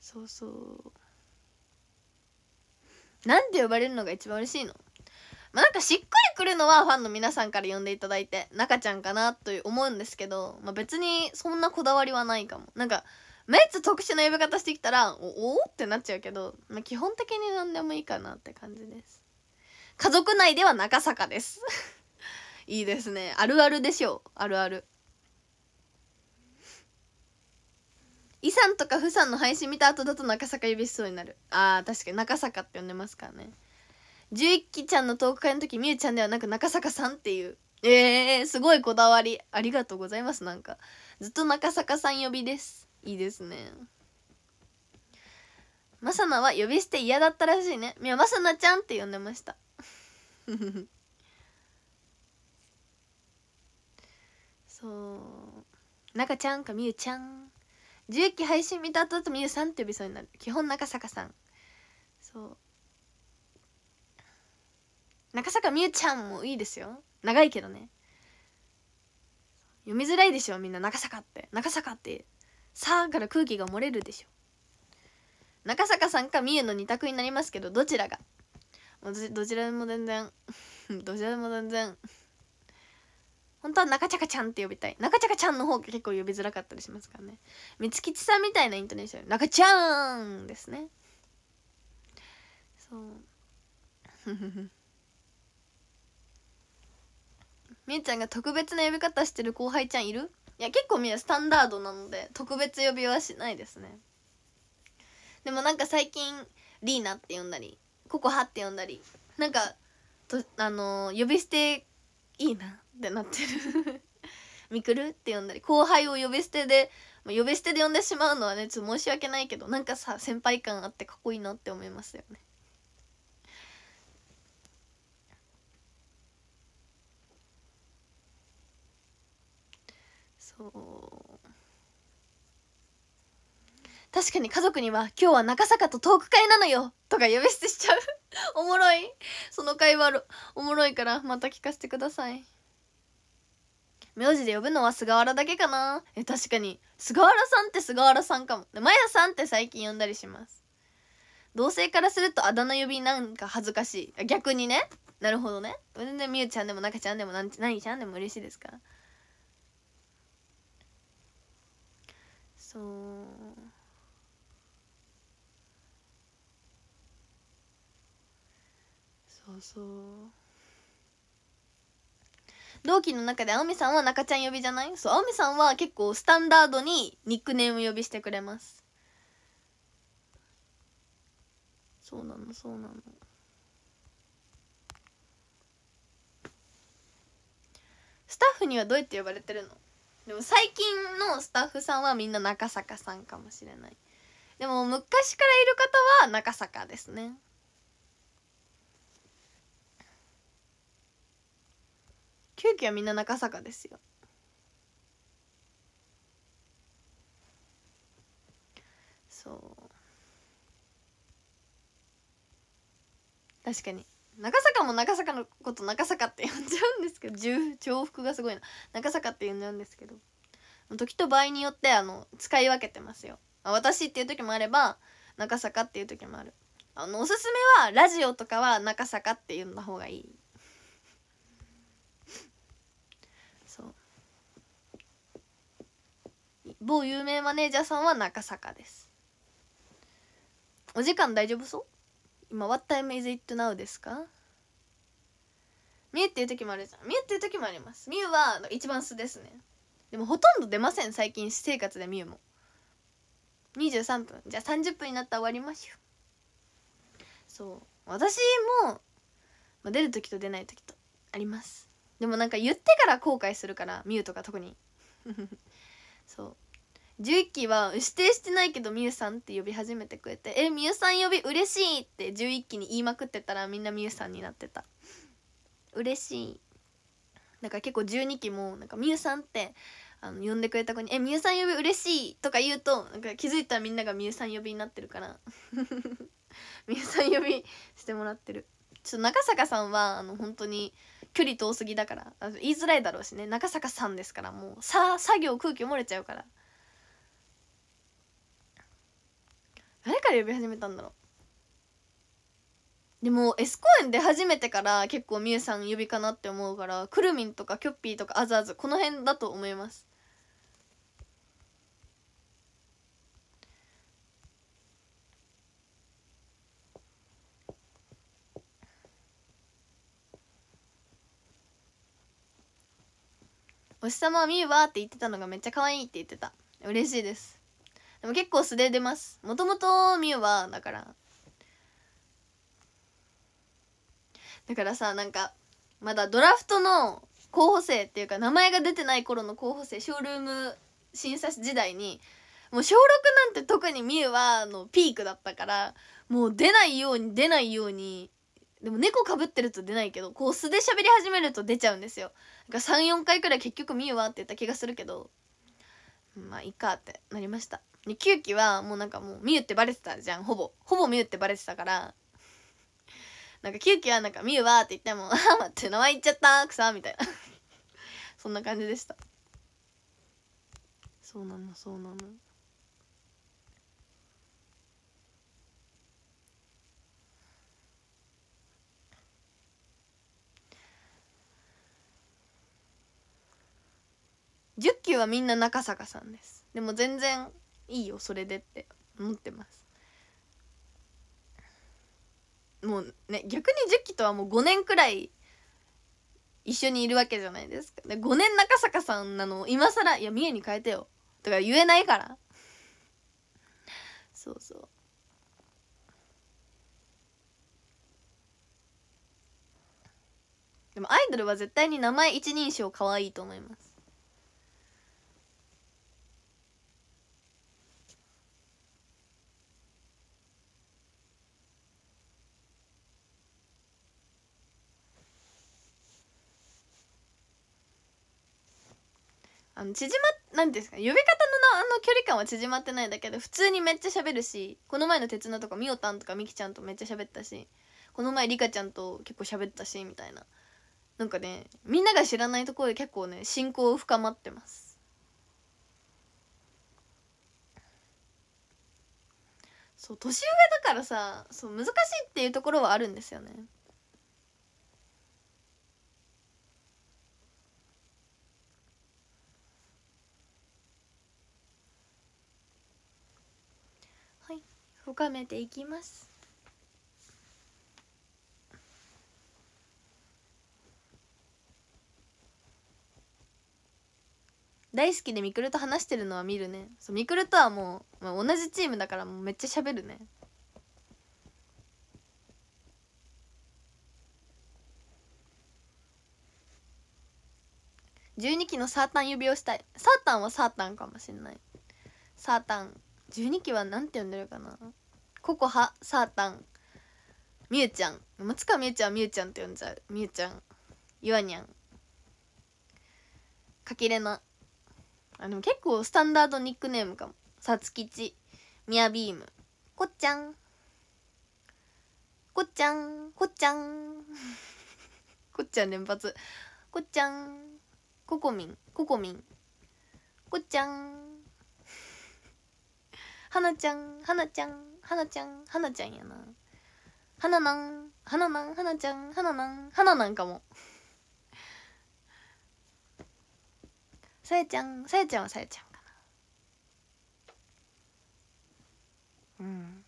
そうそう。なんて呼ばれるのが一番嬉しいのまあ、なんかしっくりくるのはファンの皆さんから呼んでいただいて、中ちゃんかなと思うんですけど、まあ、別にそんなこだわりはないかも。なんか、めっちゃ特殊な呼び方してきたらおおってなっちゃうけど、まあ、基本的に何でもいいかなって感じです家族内では中坂です いいですねあるあるでしょうあるある遺さんとかフさんの配信見た後だと中坂指しそうになるあー確かに中坂って呼んでますからね11期ちゃんのトーク会の時みゆちゃんではなく中坂さんっていうえー、すごいこだわりありがとうございますなんかずっと中坂さん呼びですいいですねマサナは呼び捨て嫌だったらしいねみやマサナちゃんって呼んでました そう中ちゃんかみゆちゃん10期配信見た後だとみゆさんって呼びそうになる基本中坂さんそう中坂みゆちゃんもいいですよ長いけどね読みづらいでしょみんな中坂って中坂ってさから空気が漏れるでしょ中坂さんかみゆの2択になりますけどどちらがどちらでも全然 どちらでも全然本当は中ちゃかちゃんって呼びたい中ちゃかちゃんの方が結構呼びづらかったりしますからね三吉さんみたいなイントネーション中ちゃんですねそうみゆ ちゃんが特別な呼び方してる後輩ちゃんいるいや結構みんなスタンダードなので特別呼びはしないですねでもなんか最近リーナって呼んだりココハって呼んだりなんかとあのー、呼び捨ていいなってなってるみくるって呼んだり後輩を呼び捨てで呼び捨てで呼んでしまうのはねちょっと申し訳ないけどなんかさ先輩感あってかっこいいなって思いますよね確かに家族には「今日は中坂とトーク会なのよ」とか呼び捨てしちゃう おもろいその会話おもろいからまた聞かせてください名字で呼ぶのは菅原だけかなえ確かに菅原さんって菅原さんかもでまやさんって最近呼んだりします同性からするとあだ名呼びなんか恥ずかしい逆にねなるほどね全然みゆちゃんでも中ちゃんでも何ちゃんでも嬉しいですからそうそうそう同期の中で青みさんは中ちゃん呼びじゃないそう青みさんは結構スタンダードにニックネーム呼びしてくれますそうなのそうなのスタッフにはどうやって呼ばれてるのでも最近のスタッフさんはみんな中坂さんかもしれないでも昔からいる方は中坂ですねキュはみんな中坂ですよそう確かに長坂も長坂のこと長坂って呼んじゃうんですけど重複がすごいな長坂って呼んじゃうんですけど時と場合によってあの使い分けてますよ私っていう時もあれば中坂っていう時もあるあのおすすめはラジオとかは中坂って呼んだ方がいいそう某有名マネージャーさんは中坂ですお時間大丈夫そう今「What time is it now?」ですかミュっていう時もあるじゃんミュっていう時もありますミュは一番素ですねでもほとんど出ません最近私生活でミュも23分じゃあ30分になったら終わりましょうそう私も、まあ、出る時と出ない時とありますでもなんか言ってから後悔するからミュとか特に そう11期は指定してないけどみゆさんって呼び始めてくれて「えみゆさん呼び嬉しい!」って11期に言いまくってたらみんなみゆさんになってた嬉しいだから結構12期もなんかみゆさんってあの呼んでくれた子に「えみゆさん呼び嬉しい!」とか言うとなんか気づいたらみんながみゆさん呼びになってるからみゆ さん呼びしてもらってるちょっと中坂さんはあの本当に距離遠すぎだから言いづらいだろうしね中坂さんですからもうさ作業空気漏れちゃうから。誰から呼び始めたんだろうでも S 公演出始めてから結構みゆさん呼びかなって思うからくるみんとかきょっぴーとかあずあずこの辺だと思いますお日様みゆはって言ってたのがめっちゃ可愛いって言ってた嬉しいですでも結構素で出ますもともとみゆはだからだからさなんかまだドラフトの候補生っていうか名前が出てない頃の候補生ショールーム審査時代にもう小6なんて特にみゆはのピークだったからもう出ないように出ないようにでも猫かぶってると出ないけどこう素で喋り始めると出ちゃうんですよだか34回くらい結局みゆはって言った気がするけどまあいいかってなりましたで9期はもうなんかもうミュってバレてたじゃんほぼほぼミュってバレてたからなんか9期はなんか「ミュは」って言っても「ああ待って名前言っちゃった草」みたいな そんな感じでしたそうなのそうなの10はみんな中坂さんですでも全然いいよそれでって思ってますもうね逆に10期とはもう5年くらい一緒にいるわけじゃないですかで5年中坂さんなの今更いや三重に変えてよとか言えないからそうそうでもアイドルは絶対に名前一人称可愛いと思いますあの縮まなんんですか呼び方のあの距離感は縮まってないだけで普通にめっちゃ喋るしこの前の鉄菜とかみおたんとかみきちゃんとめっちゃ喋ったしこの前りかちゃんと結構喋ったしみたいななんかねみんなが知らないところで結構ね親交深まってますそう年上だからさそう難しいっていうところはあるんですよね深めていきます大好きでみくると話してるのは見るねそうみくるとはもう、まあ、同じチームだからもうめっちゃ喋るね12期のサータン指をしたいサータンはサータンかもしんないサータン12期は何て呼んでるかなココハサータンみゆちゃん松川みゆちゃんみゆちゃんって呼んじゃうみゆちゃんゆわにゃんかきれなあでも結構スタンダードニックネームかもさつきちみやビームこっちゃんこっちゃんこっちゃんこっちゃん連発こっちゃんここみんここみんこっちゃんはなちゃんはなちゃんはなちゃんはなちゃんやなはななんはななんはなちゃんはななんはななんかもさやちゃんさやちゃんはさやちゃんかなうん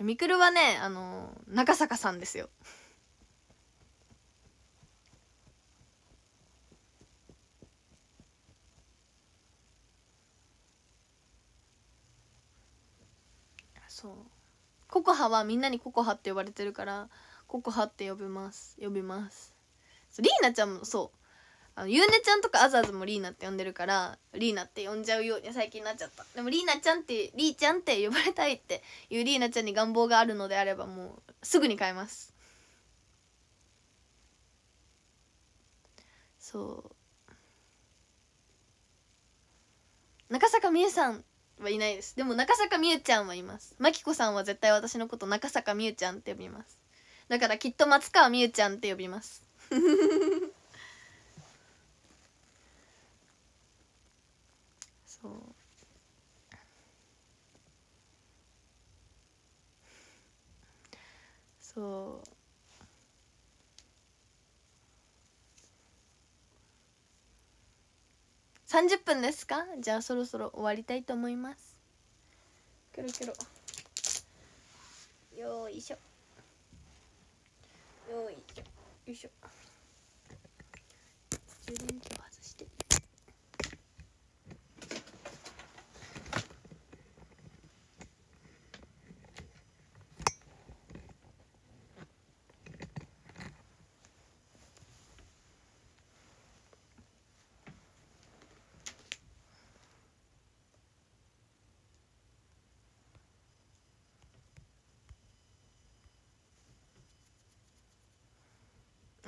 みくるはねあのー、中坂さんですよそうココハはみんなにココハって呼ばれてるからココハって呼びます呼びますリーナちゃんもそうあのゆうねちゃんとかあざあずもリーナって呼んでるからリーナって呼んじゃうように最近なっちゃったでもリーナちゃんってリーちゃんって呼ばれたいっていうリーナちゃんに願望があるのであればもうすぐに変えますそう中坂美恵さんはいないですでも中坂美羽ちゃんはいます真紀子さんは絶対私のこと中坂美羽ちゃんって呼びますだからきっと松川美羽ちゃんって呼びます そうそう30分ですかじゃあそろそろ終わりたいと思いますケロケロよいしょよいしょよいしょ充電器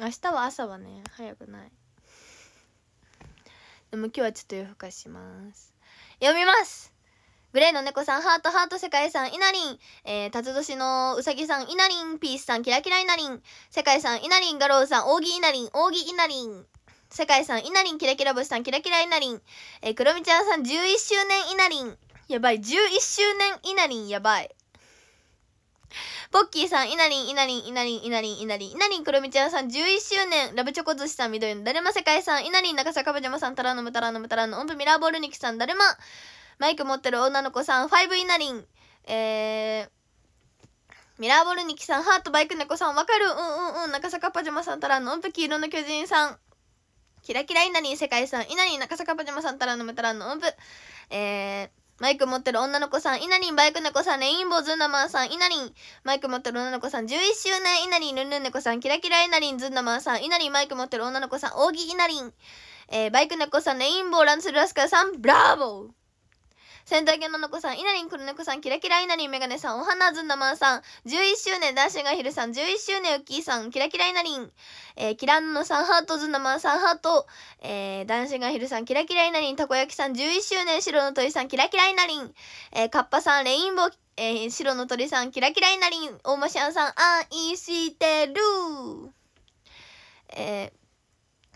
明日は朝はね早くないでも今日はちょっと夜更かします読みますグレーの猫さん、ハート、ハート、世界さん、イナリン。えー、辰年のうさぎさん、イナリン。ピースさん、キラキライナリン。世界さん、イナリン。ガロウさん、扇イナリン。扇イナリン。世界さん、イナリン。キラキラ星さん、キラキライナリン。えー、クロミちゃんさん、11周年イナリン。やばい、11周年イナリン、やばい。ポッキーさん、いなりん、いなりん、いなりん、いなりん、いなりん、いなりん、ちゃんさん、11周年、ラブチョコ寿司さん、緑のだるま世界さん、いなりん、中坂ぶじまさん、たらのむたらのむたらの、音符ミラーボールニキさん、だるま、マイク持ってる女の子さん、ファイブいなりん、えー、ミラーボルニキさん、ハートバイク猫さん、わかるうんうんうん、中坂パジャマさんたらの、音符黄色の巨人さん、キラキラいなりん世界さん、いなりん中坂パジャマさんたらのむたらの音符、えー、マイク持ってる女の子さん、いなりん、バイク猫さん、レインボーズンダマンさん、いなりん、マイク持ってる女の子さん、11周年、いなりん、ルンルン猫さん、キラキラいなりん、ズンダマンさん、いなりん、マイク持ってる女の子さん、扇いなりん、えー、バイク猫さん、レインボー、ランスルラスカさん、ブラボーセンター犬ののこさん、いなりん黒猫さん、キラキラいなりんメガネさん、お花ずんだまんさん、11周年ダッシュがひるさん、11周年ウッキーさん、キラキラいなりん、えー、キランのさん、ハートずんだまんさん、ハート、えー、ダッシュがひるさん、キラキラいなりん、たこ焼きさん、11周年白の鳥さん、キラキラいなりん、えー、カッパさん、レインボー、えー、白の鳥さん、キラキラいなりん、大マシアンさん、愛してる。えー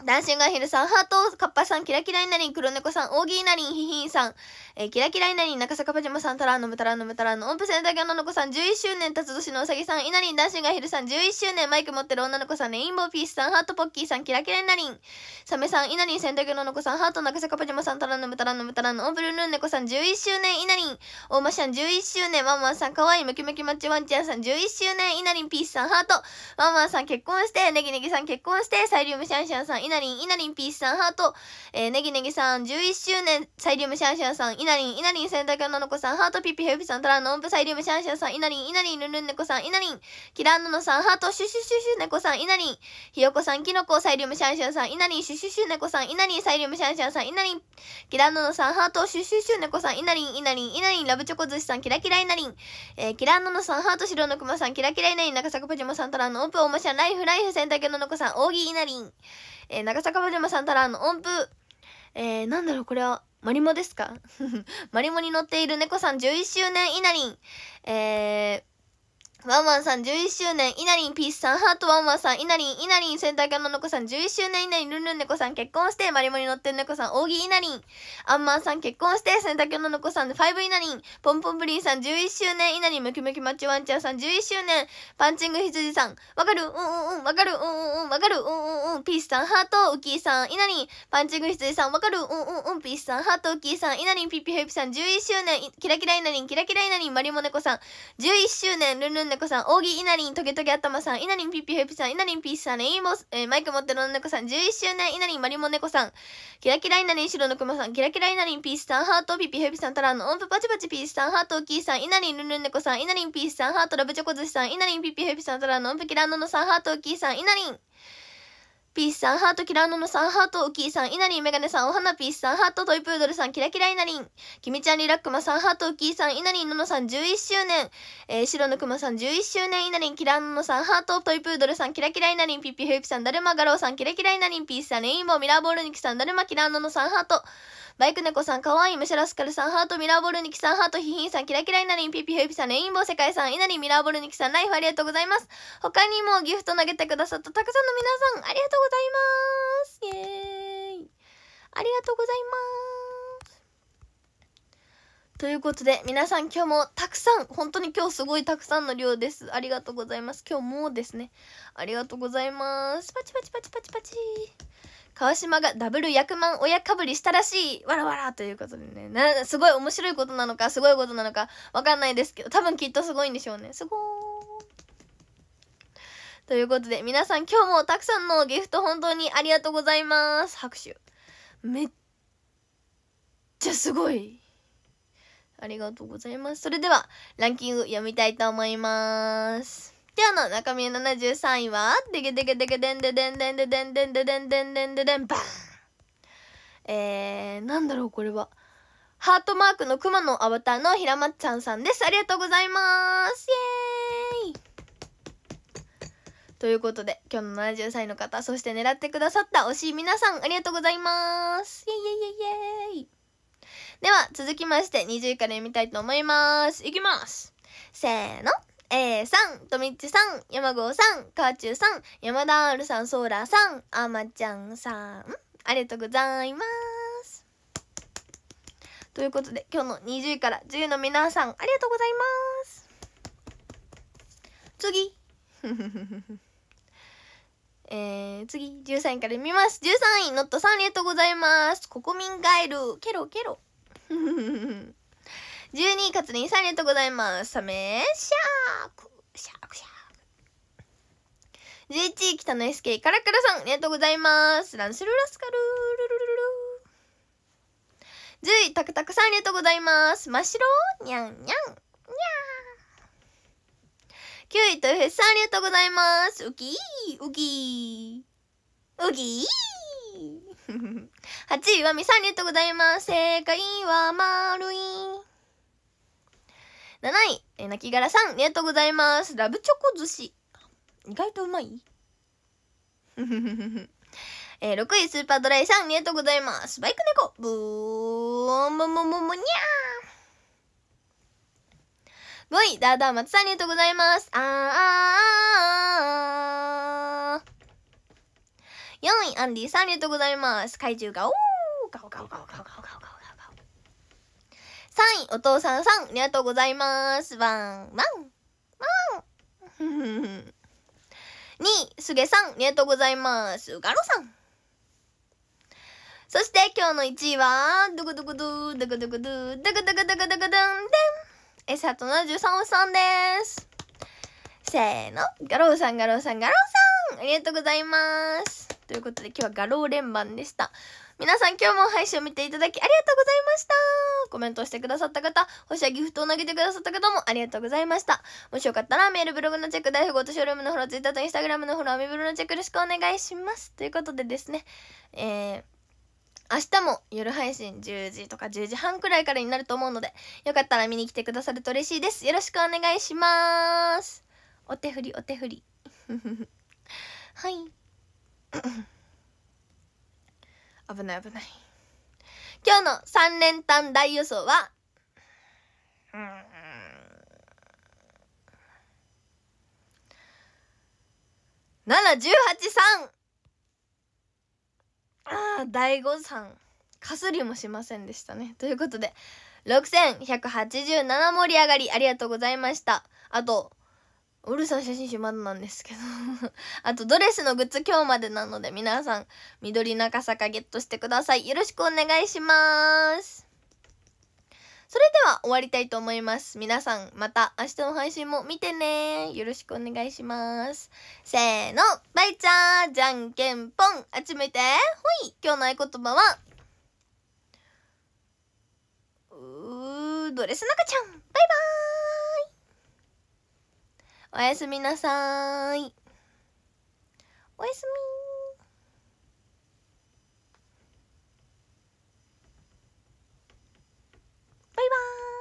ダンシングアヒルさん、ハート、カッパさん、キラキライナリン、黒猫さん、オーギーナリン、ヒヒンさん、えー、キラキライナリン、中坂パジャマさん、タラーノムタラーノムタラーノ、ン符センタギョのの子さん、11周年、タツドシのウサギさん、イナリン、ダンシングアヒルさん、11周年、マイク持ってる女の子さん、レインボーピースさん、ハートポッキーさん、キラキライナリン、サメさん、イナリン、センタギョのの子さん、ハート、中坂パジャマさん、タラーノムタラーノムタラーノ、オンプルルンネコさん、11周年、イナリン、オーマシャン、11周年、ワンワンさん、かわいムキムキマッチワンちゃんさん、11周年、イナリン、ピースさん、ハート、ワンワンさん、結婚して、ネギネギさん、結婚して、サイリウムシャンシャンさん、いなりん、いなりんピースさん、ハート、えー、ねぎねぎさん、11周年、サイリウムシャンシャンさん、いなりん、いなりん洗濯女の子さん、ハート、ピピヘルピさん、トランの音符、サイリウムシャンシャンさん、いなりん、いなりん、ルンルン猫さん、いなりん、キラーノノさん、ハート、シュシュシュシュ猫さん、いなりん、ひよこさん、キノコ、サイリウムシャンシャンさん、いなりん、シュシュシュ猫さん、いなりん、サイリウムシャンシャンさん、いなりん、キラーノノさん、ハート、シュシュシュ猫さん、いなりん、いなりん、いなりん、ラブチョコ寿司さん、キラキラいなりん、えー、キラーノノさん、ハート、白のクマさん、キラキラいなりん、中坂プジマさん、トランのオ符、おもしゃ、ライフ、ライフ、洗濯女の子さん、扇いなりん、えー、長坂パジャマさんたらの音符。えー、なんだろう、これは、マリモですか マリモに乗っている猫さん11周年稲荷えー、ワンワンさん11周年、イナリンピースさん、ハートワンワンさん、イナリン、イナリン、センターキャの子さん、11周年、イナリン、ルンルン猫さん、結婚して、マリモに乗ってる猫さん、扇イナリン、アンマンさん、結婚して、センターキャの子さん、ファイブイナリン、ポンポンプリンさん、11周年、イナリン、ムキムキマッチワンチャーさん、11周年、パンチング羊さん、わかる、うんうんうん、わかる、うんうんうん、わかる、うんうんうん、ピースさん、ハート、ウキーさん、イナリン、パンチング羊さん、わかる、うんうんうん、ピースさん、ハート、ウキーさん、イナリン、ピッピヘピさん、11周年、キラキライナリン、キラキライナリン、マリモ猫さん、11周年、ルンルンんねさん、扇稲荷、トゲトゲ頭さん、稲荷、ピんピぴふえさん、稲荷、ピーぴーさん、レインボー、えー、マイク持ってるのねさん、11周年稲荷、マリモ猫さん、キラキラ稲荷、白のくまさん、キラキラ稲荷、ピースさん、ハートぴぴふヘピさん、タランの音符パチパチピースさん、ハートキーさん、稲荷、ルルるるさん、稲荷、ピースさん、ハートラブチョコズさん、稲荷、ピんピぴふえさん、タランの音符キランののさん、ハートキーさん、稲荷、ピースさん、ハート、キラーノノさん、ハート、ウキーさん、イナリン、メガネさん、お花ピースさん、ハート、トイプードルさん、キラキライナリン、キミちゃん、リラックマさん、ハート、ウキーさん、イナリン、ノノさん、11周年、えー、白のクマさん、11周年、イナリン、キラーノノさん、ハート、トイプードルさん、キラキライナリン、ピッピ、フープさん、ダルマ、ガロウさん、キラキライナリン、ピースさん、レインボー、ミラーボールニキさん、ダルマ、キラーノノさん、ハート、バイク猫さん、かわいい、むしャらすかるさん、ハート、ミラーボルニキさん、ハート、ヒヒンさん、キラキライナリン、ピピヘエピさん、レインボー世界さん、イナリン、ミラーボルニキさん、ライフありがとうございます。他にもギフト投げてくださったたくさんの皆さん、ありがとうございます。イェーイ。ありがとうございます。ということで、皆さん今日もたくさん、本当に今日すごいたくさんの量です。ありがとうございます。今日もですね。ありがとうございます。パチパチパチパチパチ。川島がダブル役満親かぶりしたらしいわらわらということでね。な、すごい面白いことなのか、すごいことなのか、わかんないですけど、多分きっとすごいんでしょうね。すごーということで、皆さん今日もたくさんのギフト本当にありがとうございます。拍手。めっちゃすごい。ありがとうございます。それでは、ランキング読みたいと思います。今日の中身73位は、でげでげでげでんででんでんででんでんででんでんでんででんばん。えー、なんだろうこれは。ハートマークのクマのアバターのひらまっちゃんさんです。ありがとうございます。イエーイということで、今日の70歳の方、そして狙ってくださった推し皆さん、ありがとうございます。イェイイェイイェイイ。では、続きまして20位から読みたいと思います。いきます。せーの。A さん、とみっちさん、山郷さん、かーちゅうさん、山田 R さん、ソーラーさん、あまちゃんさん、ありがとうございます。ということで、今日の20位から10位の皆さん、ありがとうございます。次 えー、次、13位から見ます。13位、ノットさん、ありがとうございます。国民ミンガエル、ケロケロ。12位、カツリンさんありがとうございます。サメシャーク、シャークシャーク。11位、北の SK、カラカラさん、ありがとうございます。ランスルラスカルルルルル。10位、タクタクさん、ありがとうございます。真っ白、にゃんにゃん、にゃー。9位、トヨェスさん、ありがとうございます。ウキー、ウキー、ウキー。8位はみさんありがとうございます。正解は丸い。7位、えー、泣きがらさん、ありがとうございます。ラブチョコ寿司。意外とうまい えー、6位、スーパードライさん、ありがとうございます。バイク猫、ブーン、ムムムンブにゃー。5位、ダーダー松さん、ありがとうございます。あーあーあー。4位、アンディさん、ありがとうございます。怪獣が、おー、ガオガオガオガオガオガオ。3位、お父さんさん、ありがとうございます。ワン、ワン、ワン。2位、すげさん、ありがとうございます。ガロさん。そして今日の1位は、ドクドクドゥ、ドドドゥ、ドドドドドン、ん。エサと3おさんです。せーの、ガローさん、ガロさん、ガロさん。ありがとうございます。ということで今日は画廊連番でした。皆さん今日も配信を見ていただきありがとうございましたコメントしてくださった方、星やギフトを投げてくださった方もありがとうございました。もしよかったらメールブログのチェック、大富豪とショールームのフォロー、ツイッターとインスタグラムのフォロー、アメブロのチェックよろしくお願いします。ということでですね、えー、明日も夜配信10時とか10時半くらいからになると思うので、よかったら見に来てくださると嬉しいです。よろしくお願いします。お手振りお手振り。はい。危ない危ない。今日の3連単大予想は、うん。7、18、3! ああ、大誤算。かすりもしませんでしたね。ということで、6187盛り上がりありがとうございました。あと、オルさん写真集まだなんですけど あとドレスのグッズ今日までなので皆さん緑中坂ゲットしてくださいよろしくお願いしますそれでは終わりたいと思います皆さんまた明日の配信も見てねよろしくお願いしますせーのバイチャーじゃんけんぽんあっちいてほい今日の合言葉はうードレス中ちゃんバイバーイおやすみなさいおやすみバイバーイ